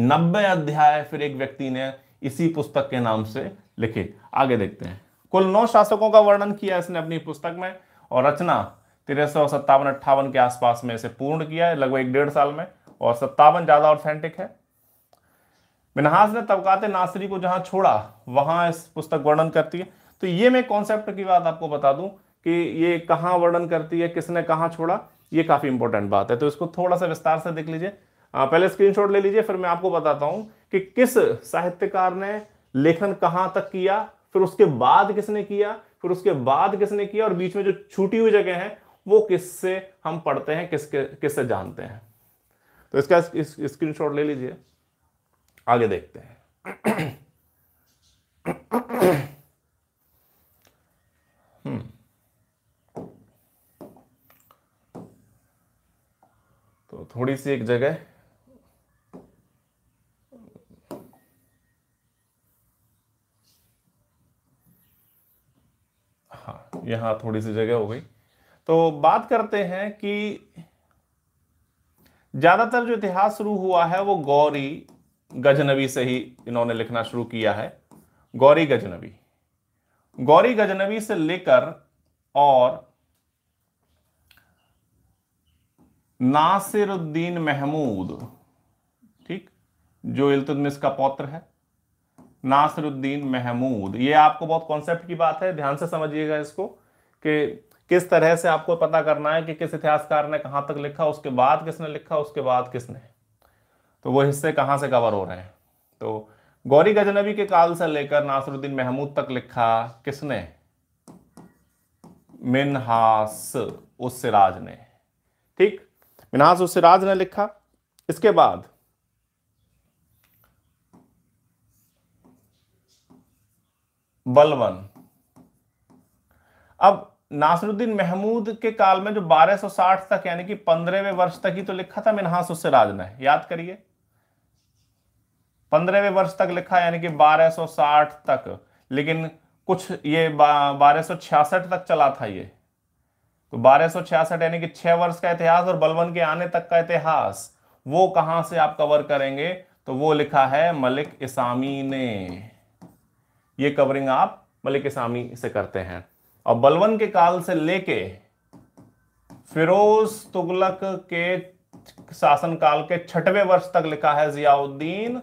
90 अध्याय फिर एक व्यक्ति ने इसी पुस्तक के नाम से लिखे आगे देखते हैं कुल नौ शासकों का वर्णन किया इसने अपनी पुस्तक में और रचना तेरह सौ सत्तावन अट्ठावन के आसपास में इसे पूर्ण किया है लगभग एक डेढ़ साल में और सत्तावन ज़्यादा ऑथेंटिक है मिनहाज ने तबकात नासरी को जहाँ छोड़ा वहां इस पुस्तक वर्णन करती है तो ये मैं कॉन्सेप्ट की बात आपको बता दूं कि ये कहाँ वर्णन करती है किसने कहाँ छोड़ा ये काफ़ी इंपॉर्टेंट बात है तो इसको थोड़ा सा विस्तार से देख लीजिए पहले स्क्रीनशॉट ले लीजिए फिर मैं आपको बताता हूँ कि किस साहित्यकार ने लेखन कहाँ तक किया फिर उसके बाद किसने किया फिर उसके बाद किसने किया और बीच में जो छूटी हुई जगह है वो किससे हम पढ़ते हैं किसके किससे जानते हैं तो इसका स्क्रीन स्क्रीनशॉट ले लीजिए आगे देखते हैं हम्म। तो थोड़ी सी एक जगह हाँ यहां थोड़ी सी जगह हो गई तो बात करते हैं कि ज़्यादातर जो इतिहास शुरू हुआ है वो गौरी गजनवी से ही इन्होंने लिखना शुरू किया है गौरी गजनवी गौरी गजनवी से लेकर और नासिरुद्दीन महमूद ठीक जो इल्तुतमिस का पौत्र है नासिरुद्दीन महमूद ये आपको बहुत कॉन्सेप्ट की बात है ध्यान से समझिएगा इसको कि किस तरह से आपको पता करना है कि किस इतिहासकार ने कहां तक लिखा उसके बाद किसने लिखा उसके बाद किसने तो वो हिस्से कहाँ से कवर हो रहे हैं तो गौरी गजनबी के काल से लेकर नासरुद्दीन महमूद तक लिखा किसने मिनहास उस सिराज ने ठीक मिनहास उस सिराज ने लिखा इसके बाद बलवन अब नासरुद्दीन महमूद के काल में जो 1260 तक यानी कि पंद्रहवें वर्ष तक ही तो लिखा था मिनहास उस सिराज ने याद करिए पंद्रहवें वर्ष तक लिखा यानी कि 1260 तक लेकिन कुछ ये बारह तक चला था ये तो बारह यानी कि छह वर्ष का इतिहास और बलवन के आने तक का इतिहास वो कहां से आप कवर करेंगे तो वो लिखा है मलिक इसामी ने ये कवरिंग आप मलिक इसामी से करते हैं और बलवन के काल से लेके फिरोज तुगलक के शासनकाल के छठवें वर्ष तक लिखा है जियाउद्दीन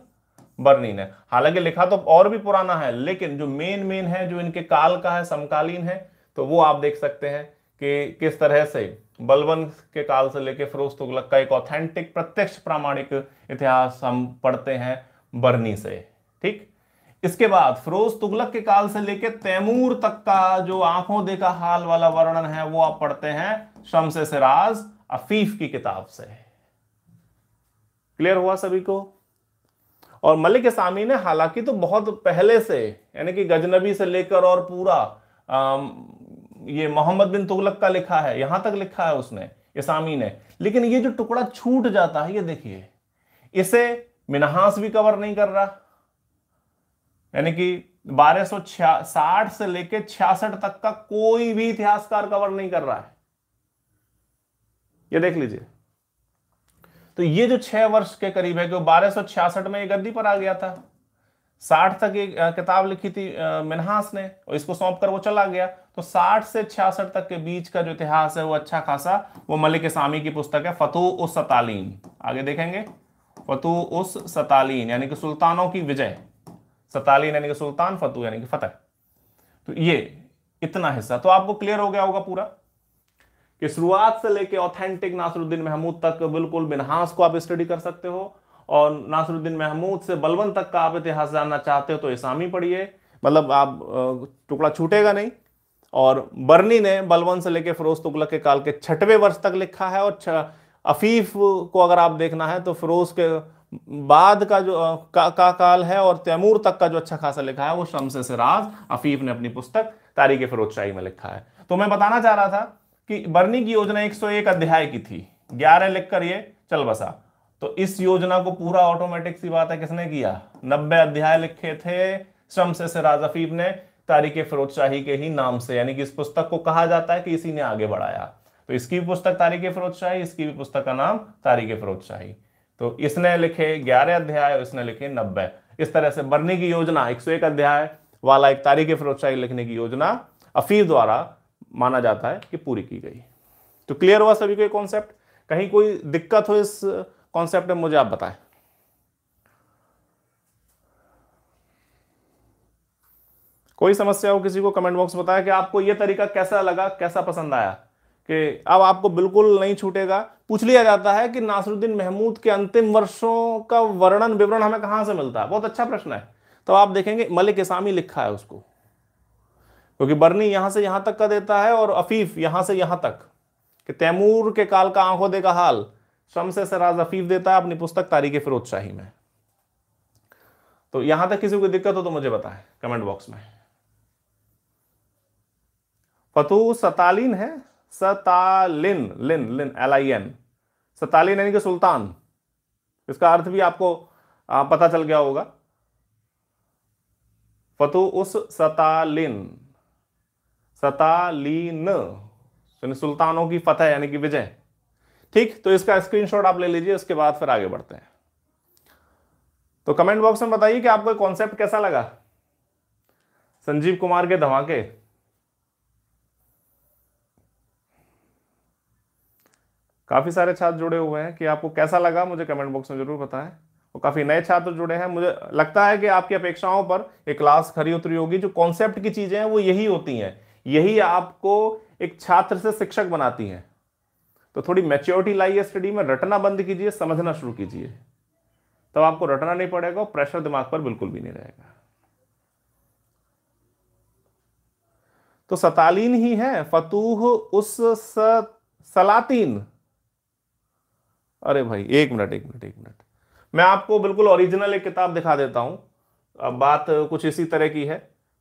बर्निन है हालांकि लिखा तो और भी पुराना है लेकिन जो मेन मेन है जो इनके काल का है समकालीन है तो वो आप देख सकते हैं कि किस तरह से बलबन के काल से लेकर फिरोज तुगलक का एक ऑथेंटिक प्रत्यक्ष प्रामाणिक इतिहास हम पढ़ते हैं बर्नी से ठीक इसके बाद फिरोज तुगलक के काल से लेकर तैमूर तक का जो आंखों देखा हाल वाला वर्णन है वो आप पढ़ते हैं शमसे सिराज अफीफ की किताब से क्लियर हुआ सभी को और मलिक सामी ने हालांकि तो बहुत पहले से यानी कि गजनबी से लेकर और पूरा आ, ये मोहम्मद बिन तुगलक का लिखा है यहां तक लिखा है उसने इसामी ने लेकिन ये जो टुकड़ा छूट जाता है ये देखिए इसे मिनहास भी कवर नहीं कर रहा यानी कि बारह सौ साठ से लेकर छियासठ तक का कोई भी इतिहासकार कवर नहीं कर रहा है ये देख लीजिए तो ये जो छह वर्ष के करीब है जो बारह में ये गद्दी पर आ गया था साठ तक एक किताब लिखी थी मिनहास ने और इसको सौंप कर वो चला गया तो साठ से छियासठ तक के बीच का जो इतिहास है वो अच्छा खासा वो मलिक सामी की पुस्तक है फतु उस सतालीन आगे देखेंगे फतु उस सतालीन यानी कि सुल्तानों की विजय सतालीन यानी कि सुल्तान फतु यानी कि फतेह तो ये इतना हिस्सा तो आपको क्लियर हो गया होगा पूरा कि शुरुआत से लेके ऑथेंटिक नासरुद्दीन महमूद तक बिल्कुल बिनहास को आप स्टडी कर सकते हो और नासरुद्दीन महमूद से बलवंत तक का आप इतिहास जानना चाहते हो तो इसामी पढ़िए मतलब आप टुकड़ा छूटेगा नहीं और बर्नी ने बलवन से लेके फिरोज तुगलक के काल के छठवें वर्ष तक लिखा है और अफीफ को अगर आप देखना है तो फिरोज के बाद का जो का, का काल है और तैमूर तक का जो अच्छा खासा लिखा है वो शमस सिराज अफीफ ने अपनी पुस्तक तारीख फिरोज शाही में लिखा है तो मैं बताना चाह रहा था कि बर्नी की योजना 101 अध्याय की थी 11 लिखकर ये चल बसा तो इस योजना को पूरा ऑटोमेटिक सी बात है किसने किया 90 अध्याय लिखे थे श्रम से सिराज अफीब ने तारीख फिरोज शाही के ही नाम से यानी कि इस पुस्तक को कहा जाता है कि इसी ने आगे बढ़ाया तो इसकी भी पुस्तक तारीख फिरोज शाही इसकी भी पुस्तक का नाम तारीख फिरोज शाही तो इसने लिखे ग्यारह अध्याय और इसने लिखे नब्बे इस तरह से बर्नी की योजना एक अध्याय वाला एक तारीख फिरोज शाही लिखने की योजना अफीर द्वारा माना जाता है कि पूरी की गई तो क्लियर हुआ सभी को ये कॉन्सेप्ट कहीं कोई दिक्कत हो इस कॉन्सेप्ट में मुझे आप बताएं कोई समस्या हो किसी को कमेंट बॉक्स बताया कि आपको यह तरीका कैसा लगा कैसा पसंद आया कि अब आपको बिल्कुल नहीं छूटेगा पूछ लिया जाता है कि नासरुद्दीन महमूद के अंतिम वर्षों का वर्णन विवरण हमें कहां से मिलता है बहुत अच्छा प्रश्न है तो आप देखेंगे मलिक इसामी लिखा है उसको क्योंकि बर्नी यहां से यहां तक का देता है और अफीफ यहां से यहां तक कि तैमूर के काल का आंखों देगा हाल से सराज अफीफ देता है अपनी पुस्तक तारीख फिरोज शाही में तो यहां तक किसी को दिक्कत हो तो मुझे बताए कमेंट बॉक्स में फतू सतालीन है सतालिन लिन लिन एल आई एन सतालीन यानी कि सुल्तान इसका अर्थ भी आपको पता चल गया होगा फतू उस सतालिन सतालीन यानी सुल्तानों की फतह यानी कि विजय ठीक तो इसका स्क्रीनशॉट आप ले लीजिए उसके बाद फिर आगे बढ़ते हैं तो कमेंट बॉक्स में बताइए कि आपको कॉन्सेप्ट कैसा लगा संजीव कुमार के धमाके काफी सारे छात्र जुड़े हुए हैं कि आपको कैसा लगा मुझे कमेंट बॉक्स में जरूर बताएं और काफी नए छात्र जुड़े हैं मुझे लगता है कि आपकी अपेक्षाओं पर एक क्लास खरी उतरी होगी जो कॉन्सेप्ट की चीजें हैं वो यही होती हैं यही आपको एक छात्र से शिक्षक बनाती हैं तो थोड़ी मेच्योरिटी लाइए स्टडी में रटना बंद कीजिए समझना शुरू कीजिए तब तो आपको रटना नहीं पड़ेगा प्रेशर दिमाग पर बिल्कुल भी नहीं रहेगा तो सतालीन ही है फतूह उस स, सलातीन अरे भाई एक मिनट एक मिनट एक मिनट मैं आपको बिल्कुल ओरिजिनल एक किताब दिखा देता हूं अब बात कुछ इसी तरह की है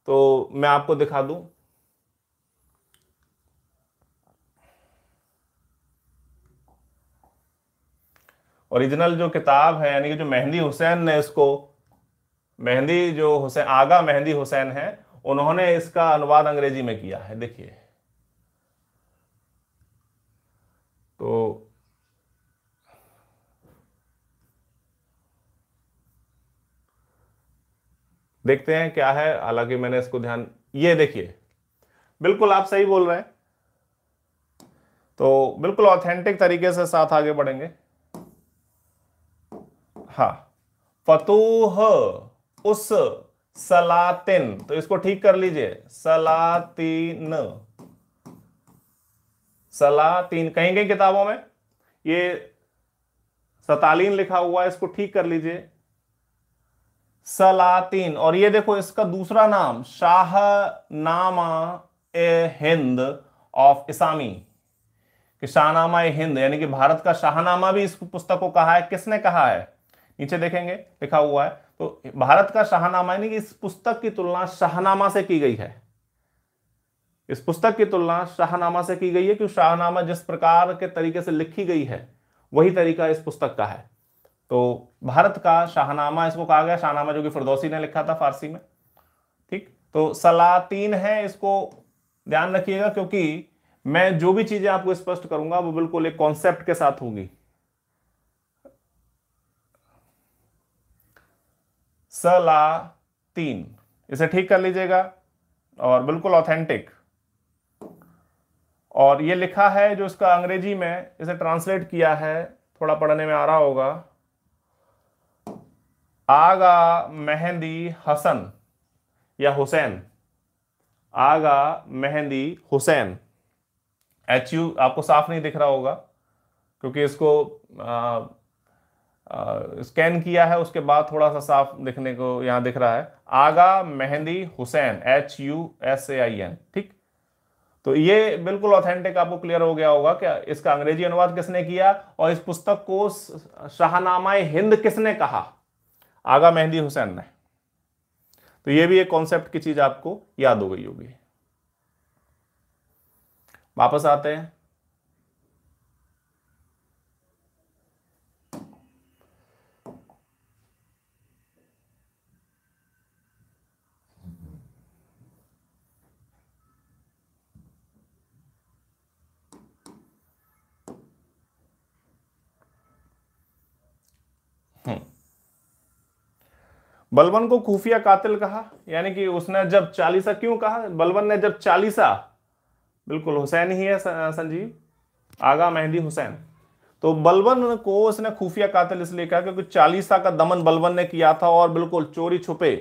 तो मैं आपको दिखा दूं ओरिजिनल जो किताब है यानी कि जो मेहंदी हुसैन ने इसको मेहंदी जो हुसैन आगा मेहंदी हुसैन है उन्होंने इसका अनुवाद अंग्रेजी में किया है देखिए तो देखते हैं क्या है हालांकि मैंने इसको ध्यान ये देखिए बिल्कुल आप सही बोल रहे हैं तो बिल्कुल ऑथेंटिक तरीके से साथ आगे बढ़ेंगे हा फतूह उस सलातिन तो इसको ठीक कर लीजिए सलातीन सलातीन कहीं कहीं किताबों में ये सतालीन लिखा हुआ है इसको ठीक कर लीजिए सलातीन और ये देखो इसका दूसरा नाम शाह नामा ए हिंद ऑफ इसामी कि शाहनामा ए हिंद यानी कि भारत का शाहनामा भी इस पुस्तक को कहा है किसने कहा है नीचे देखेंगे लिखा हुआ है तो भारत का शाहनामा यानी कि इस पुस्तक की तुलना शाहनामा से की गई है इस पुस्तक की तुलना शाहनामा से की गई है क्योंकि शाहनामा जिस प्रकार के तरीके से लिखी गई है वही तरीका इस पुस्तक का है तो भारत का शाहनामा इसको कहा गया शाहनामा जो कि फिरदौसी ने लिखा था फारसी में ठीक तो सलातीन है इसको ध्यान रखिएगा क्योंकि मैं जो भी चीजें आपको स्पष्ट करूंगा वो बिल्कुल एक कॉन्सेप्ट के साथ होगी सला तीन इसे ठीक कर लीजिएगा और बिल्कुल ऑथेंटिक और ये लिखा है जो इसका अंग्रेजी में इसे ट्रांसलेट किया है थोड़ा पढ़ने में आ रहा होगा आगा मेहंदी हसन या हुसैन आगा मेहंदी हुसैन एच यू आपको साफ नहीं दिख रहा होगा क्योंकि इसको आ, स्कैन किया है उसके बाद थोड़ा सा साफ दिखने को यहां दिख रहा है Agha Mehndi Hussain H U S A I N ठीक तो ये बिल्कुल ऑथेंटिक आपको क्लियर हो गया होगा कि इसका अंग्रेजी अनुवाद किसने किया और इस पुस्तक को शाहनामा हिंद किसने कहा आगा मेहंदी हुसैन ने तो ये भी एक कॉन्सेप्ट की चीज आपको याद हो गई होगी वापस आते हैं बलबन को खुफिया कातिल कहा यानी कि उसने जब चालीसा क्यों कहा बलबन ने जब चालीसा बिल्कुल हुसैन ही है संजीव आगा मेहंदी हुसैन तो बलबन को उसने खुफिया कातिल इसलिए कहा क्योंकि चालीसा का दमन बलबन ने किया था और बिल्कुल चोरी छुपे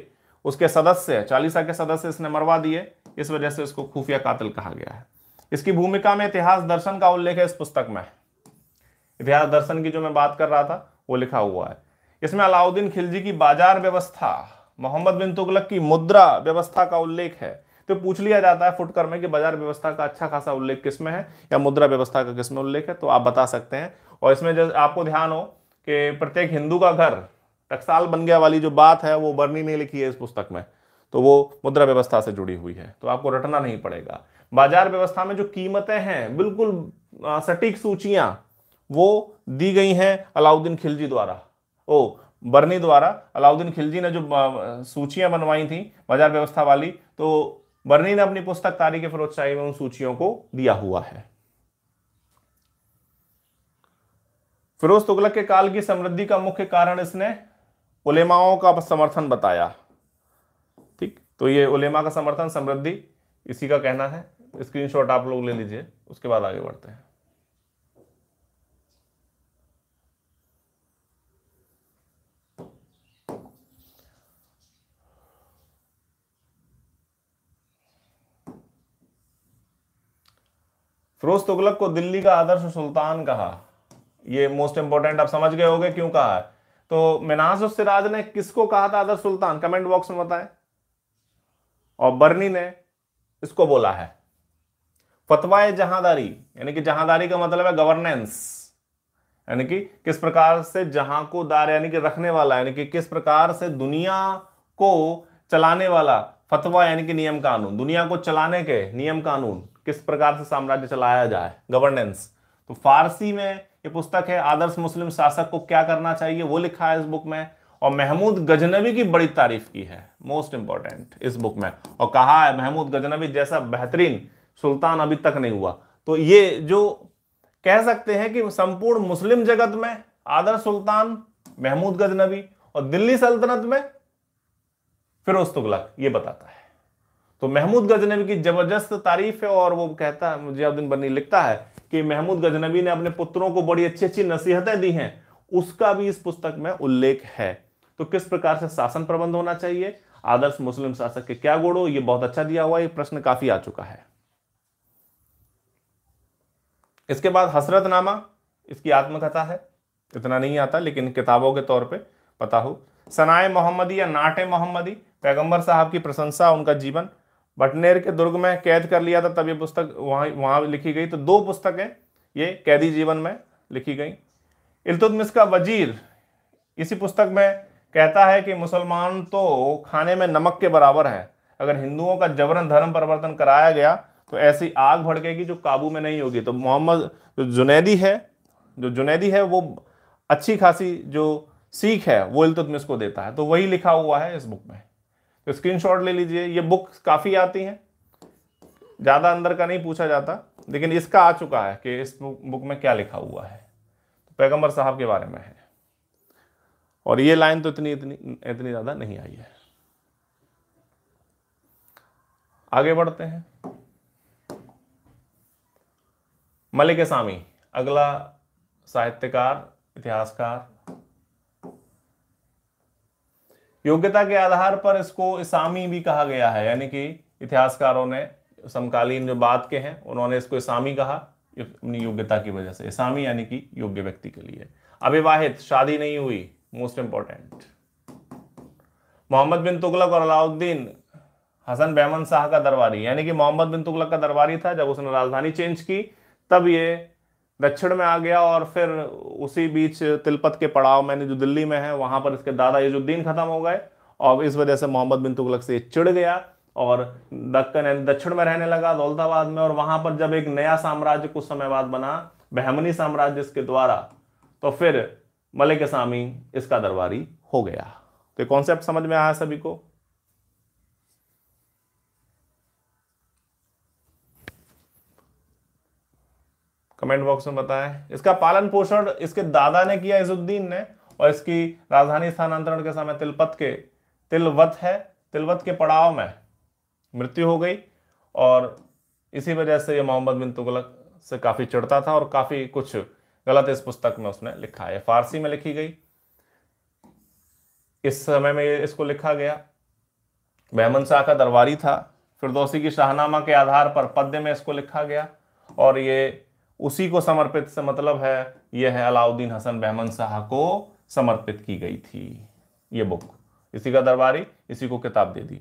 उसके सदस्य चालीसा के सदस्य इसने मरवा दिए इस वजह से उसको खुफिया कातिल कहा गया है इसकी भूमिका में इतिहास दर्शन का उल्लेख है इस पुस्तक में इतिहास दर्शन की जो मैं बात कर रहा था वो लिखा हुआ है इसमें अलाउद्दीन खिलजी की बाजार व्यवस्था मोहम्मद बिन तुगलक की मुद्रा व्यवस्था का उल्लेख है तो पूछ लिया जाता है फुटकर में कि बाजार व्यवस्था का अच्छा खासा उल्लेख किसमें है या मुद्रा व्यवस्था का किसमें उल्लेख है तो आप बता सकते हैं और इसमें जैसे आपको ध्यान हो कि प्रत्येक हिंदू का घर टकसाल बन गया वाली जो बात है वो बर्नी ने लिखी है इस पुस्तक में तो वो मुद्रा व्यवस्था से जुड़ी हुई है तो आपको रटना नहीं पड़ेगा बाजार व्यवस्था में जो कीमतें हैं बिल्कुल सटीक सूचियां वो दी गई हैं अलाउद्दीन खिलजी द्वारा ओ बर्नी द्वारा अलाउद्दीन खिलजी ने जो सूचियां बनवाई थी बाजार व्यवस्था वाली तो बर्नी ने अपनी पुस्तक तारीख फरोज में उन सूचियों को दिया हुआ है फिरोज तुगलक के काल की समृद्धि का मुख्य कारण इसने उलेमाओं का समर्थन बताया ठीक तो ये उलेमा का समर्थन समृद्धि इसी का कहना है स्क्रीनशॉट आप लोग ले लीजिए उसके बाद आगे बढ़ते हैं फिरोज तुगलक को दिल्ली का आदर्श सुल्तान कहा ये मोस्ट इंपॉर्टेंट आप समझ गए होंगे क्यों कहा है तो मिनाज सिराज ने किसको कहा था आदर्श सुल्तान कमेंट बॉक्स में बताएं और बर्नी ने इसको बोला है फतवा जहादारी यानी कि जहादारी का मतलब है गवर्नेंस यानी कि किस प्रकार से जहां को दार यानी कि रखने वाला यानी कि किस प्रकार से दुनिया को चलाने वाला फतवा यानी कि नियम कानून दुनिया को चलाने के नियम कानून किस प्रकार से साम्राज्य चलाया जाए गवर्नेंस तो फारसी में ये पुस्तक है आदर्श मुस्लिम शासक को क्या करना चाहिए वो लिखा है इस बुक में और महमूद गजनबी की बड़ी तारीफ की है मोस्ट इंपॉर्टेंट इस बुक में और कहा है महमूद गजनबी जैसा बेहतरीन सुल्तान अभी तक नहीं हुआ तो ये जो कह सकते हैं कि संपूर्ण मुस्लिम जगत में आदर्श सुल्तान महमूद गजनबी और दिल्ली सल्तनत में फिरोज तुगलक ये बताता है तो महमूद गजनबी की जबरदस्त तारीफ है और वो कहता है मुजियाउद्दीन बनी लिखता है कि महमूद गजनबी ने अपने पुत्रों को बड़ी अच्छी अच्छी नसीहतें दी हैं उसका भी इस पुस्तक में उल्लेख है तो किस प्रकार से शासन प्रबंध होना चाहिए आदर्श मुस्लिम शासक के क्या गुण हो ये बहुत अच्छा दिया हुआ है प्रश्न काफी आ चुका है इसके बाद हसरतनामा इसकी आत्मकथा है इतना नहीं आता लेकिन किताबों के तौर पर पता हो सनाए मोहम्मदी या नाटे मोहम्मदी पैगंबर साहब की प्रशंसा उनका जीवन बटनेर के दुर्ग में कैद कर लिया था तब ये पुस्तक वहाँ वहाँ लिखी गई तो दो पुस्तकें ये कैदी जीवन में लिखी गई इल्तुतमिस का वजीर इसी पुस्तक में कहता है कि मुसलमान तो खाने में नमक के बराबर है अगर हिंदुओं का जबरन धर्म परिवर्तन कराया गया तो ऐसी आग भड़केगी जो काबू में नहीं होगी तो मोहम्मद जो जुनेदी है जो जुनेदी है वो अच्छी खासी जो सीख है वो इल्तुतमिस को देता है तो वही लिखा हुआ है इस बुक में तो स्क्रीनशॉट ले लीजिए ये बुक काफ़ी आती हैं ज़्यादा अंदर का नहीं पूछा जाता लेकिन इसका आ चुका है कि इस बुक में क्या लिखा हुआ है तो पैगम्बर साहब के बारे में है और ये लाइन तो इतनी इतनी इतनी ज़्यादा नहीं आई है आगे बढ़ते हैं मलिक सामी अगला साहित्यकार इतिहासकार योग्यता के आधार पर इसको इसामी भी कहा गया है यानी कि इतिहासकारों ने समकालीन जो बात के हैं उन्होंने इसको इसामी कहा अपनी योग्यता की वजह से इसामी यानी कि योग्य व्यक्ति के लिए अविवाहित शादी नहीं हुई मोस्ट इंपॉर्टेंट मोहम्मद बिन तुगलक और अलाउद्दीन हसन बहमन शाह का दरबारी यानी कि मोहम्मद बिन तुगलक का दरबारी था जब उसने राजधानी चेंज की तब ये दक्षिण में आ गया और फिर उसी बीच तिलपत के पड़ाव मैंने जो दिल्ली में है वहां पर इसके दादा यजुद्दीन ख़त्म हो गए और इस वजह से मोहम्मद बिन तुगलक से चिड़ गया और दक्कन यानी दक्षिण में रहने लगा दौलताबाद में और वहां पर जब एक नया साम्राज्य कुछ समय बाद बना बहमनी साम्राज्य इसके द्वारा तो फिर मलिक सामी इसका दरबारी हो गया तो कॉन्सेप्ट समझ में आया सभी को कमेंट बॉक्स में बताएं इसका पालन पोषण इसके दादा ने किया इजुद्दीन ने और इसकी राजधानी स्थानांतरण के समय तिलपत के तिलवत है तिलवत के पड़ाव में मृत्यु हो गई और इसी वजह से ये मोहम्मद बिन तुगलक से काफ़ी चिड़ता था और काफ़ी कुछ गलत इस पुस्तक में उसने लिखा है फारसी में लिखी गई इस समय में इसको लिखा गया बहमन शाह का दरबारी था फिरदौसी की शाहनामा के आधार पर पद्य में इसको लिखा गया और ये उसी को समर्पित से मतलब है यह है अलाउद्दीन हसन बहमन शाह को समर्पित की गई थी ये बुक इसी का दरबारी इसी को किताब दे दी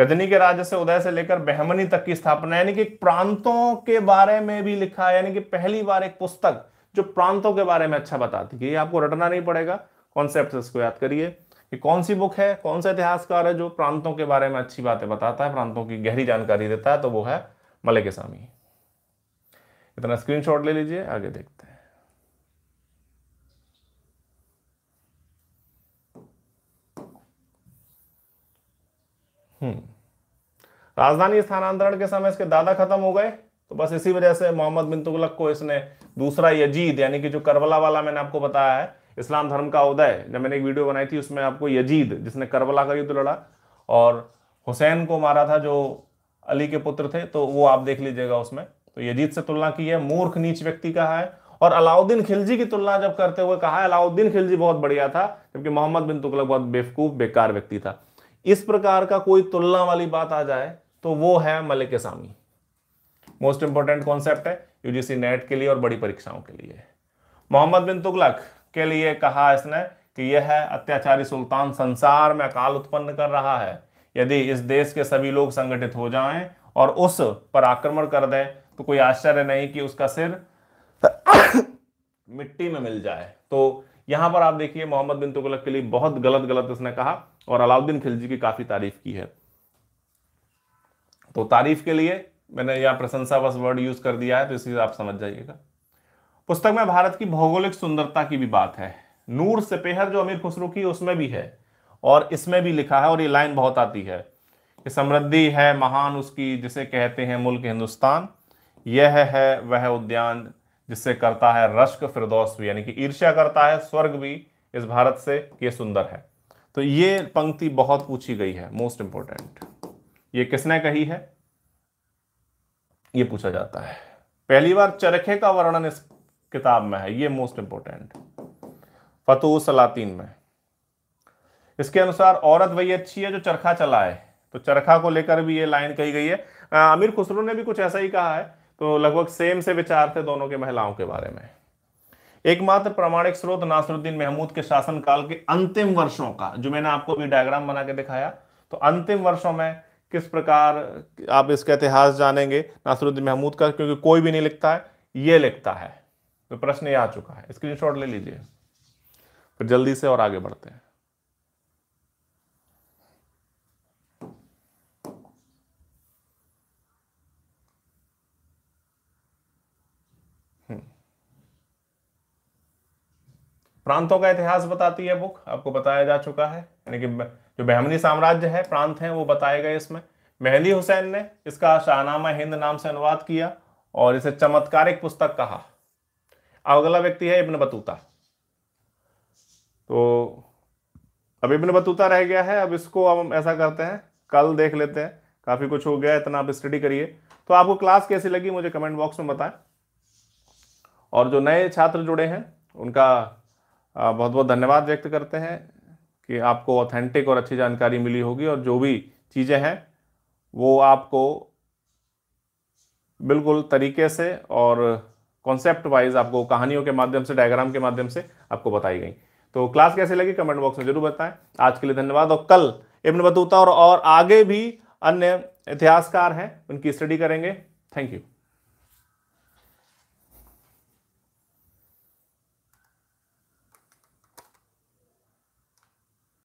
गजनी के राज्य से उदय से लेकर बहमनी तक की स्थापना यानी कि प्रांतों के बारे में भी लिखा यानी कि पहली बार एक पुस्तक जो प्रांतों के बारे में अच्छा बताती है ये आपको रटना नहीं पड़ेगा कॉन्सेप्ट इसको याद करिए कि कौन सी बुक है कौन सा इतिहासकार है जो प्रांतों के बारे में अच्छी बातें बताता है प्रांतों की गहरी जानकारी देता है तो वो है मलिक स्वामी इतना स्क्रीनशॉट ले लीजिए आगे देखते हैं हम्म। राजधानी स्थानांतरण के समय इसके दादा खत्म हो गए तो बस इसी वजह से मोहम्मद बिन तुगलक को इसने दूसरा यजीद यानी कि जो करबला वाला मैंने आपको बताया है इस्लाम धर्म का उदय जब मैंने एक वीडियो बनाई थी उसमें आपको यजीद जिसने करबला का युद्ध लड़ा और हुसैन को मारा था जो अली के पुत्र थे तो वो आप देख लीजिएगा उसमें तो यजीद से तुलना की है मूर्ख नीच व्यक्ति का है और अलाउद्दीन खिलजी की तुलना जब करते हुए कहा अलाउद्दीन खिलजी बहुत बढ़िया था जबकि मोहम्मद बिन तुगलक बहुत बेवकूफ बेकार व्यक्ति था इस प्रकार का कोई तुलना वाली बात आ जाए तो वो है Malik Sami most important concept है यूजीसी नेट के लिए और बड़ी परीक्षाओं के लिए मोहम्मद बिन तुगलक के लिए कहा इसने कि यह है अत्याचारी सुल्तान संसार में अकाल उत्पन्न कर रहा है यदि इस देश के सभी लोग संगठित हो जाएं और उस पर आक्रमण कर दें तो कोई आश्चर्य नहीं कि उसका सिर मिट्टी में मिल जाए तो यहां पर आप देखिए मोहम्मद बिन तुगलक के लिए बहुत गलत गलत उसने कहा और अलाउद्दीन खिलजी की काफी तारीफ की है तो तारीफ के लिए मैंने यह प्रशंसा बस वर्ड यूज कर दिया है तो इसे आप समझ जाइएगा पुस्तक में भारत की भौगोलिक सुंदरता की भी बात है नूर पेहर जो अमीर खुसरू की उसमें भी है और इसमें भी लिखा है और ये लाइन बहुत आती है कि समृद्धि है महान उसकी जिसे कहते हैं मुल्क हिंदुस्तान यह है वह उद्यान जिससे करता है रश्क फिरदौस भी यानी कि ईर्ष्या करता है स्वर्ग भी इस भारत से ये सुंदर है तो ये पंक्ति बहुत पूछी गई है मोस्ट इंपॉर्टेंट ये किसने कही है ये पूछा जाता है पहली बार चरखे का वर्णन इस किताब में है ये मोस्ट इंपॉर्टेंट फतो सलातीन में इसके अनुसार औरत वही अच्छी है जो चरखा चलाए तो चरखा को लेकर भी ये लाइन कही गई है आ, अमीर खुसरो ने भी कुछ ऐसा ही कहा है तो लगभग सेम से विचार थे दोनों के महिलाओं के बारे में एकमात्र प्रमाणिक स्रोत नासरुद्दीन महमूद के शासनकाल के अंतिम वर्षों का जो मैंने आपको भी डायग्राम बना के दिखाया तो अंतिम वर्षों में किस प्रकार आप इसका इतिहास जानेंगे नासरुद्दीन महमूद का क्योंकि कोई भी नहीं लिखता है ये लिखता है तो प्रश्न ये आ चुका है स्क्रीनशॉट ले लीजिए फिर जल्दी से और आगे बढ़ते हैं प्रांतों का इतिहास बताती है बुक आपको बताया जा चुका है यानी कि जो बहमनी साम्राज्य है प्रांत है वो बताए गए इसमें मेहंदी हुसैन ने इसका शाहनामा हिंद नाम से अनुवाद किया और इसे चमत्कारिक पुस्तक कहा अगला व्यक्ति है इब्न बतूता तो अब इब्न बतूता रह गया है अब इसको अब हम ऐसा करते हैं कल देख लेते हैं काफ़ी कुछ हो गया इतना आप स्टडी करिए तो आपको क्लास कैसी लगी मुझे कमेंट बॉक्स में बताएं और जो नए छात्र जुड़े हैं उनका बहुत बहुत धन्यवाद व्यक्त करते हैं कि आपको ऑथेंटिक और अच्छी जानकारी मिली होगी और जो भी चीज़ें हैं वो आपको बिल्कुल तरीके से और कॉन्सेप्ट वाइज आपको कहानियों के माध्यम से डायग्राम के माध्यम से आपको बताई गई तो क्लास कैसे लगी कमेंट बॉक्स में जरूर बताएं आज के लिए धन्यवाद और कल इब्न बतूता और, और आगे भी अन्य इतिहासकार हैं उनकी स्टडी करेंगे थैंक यू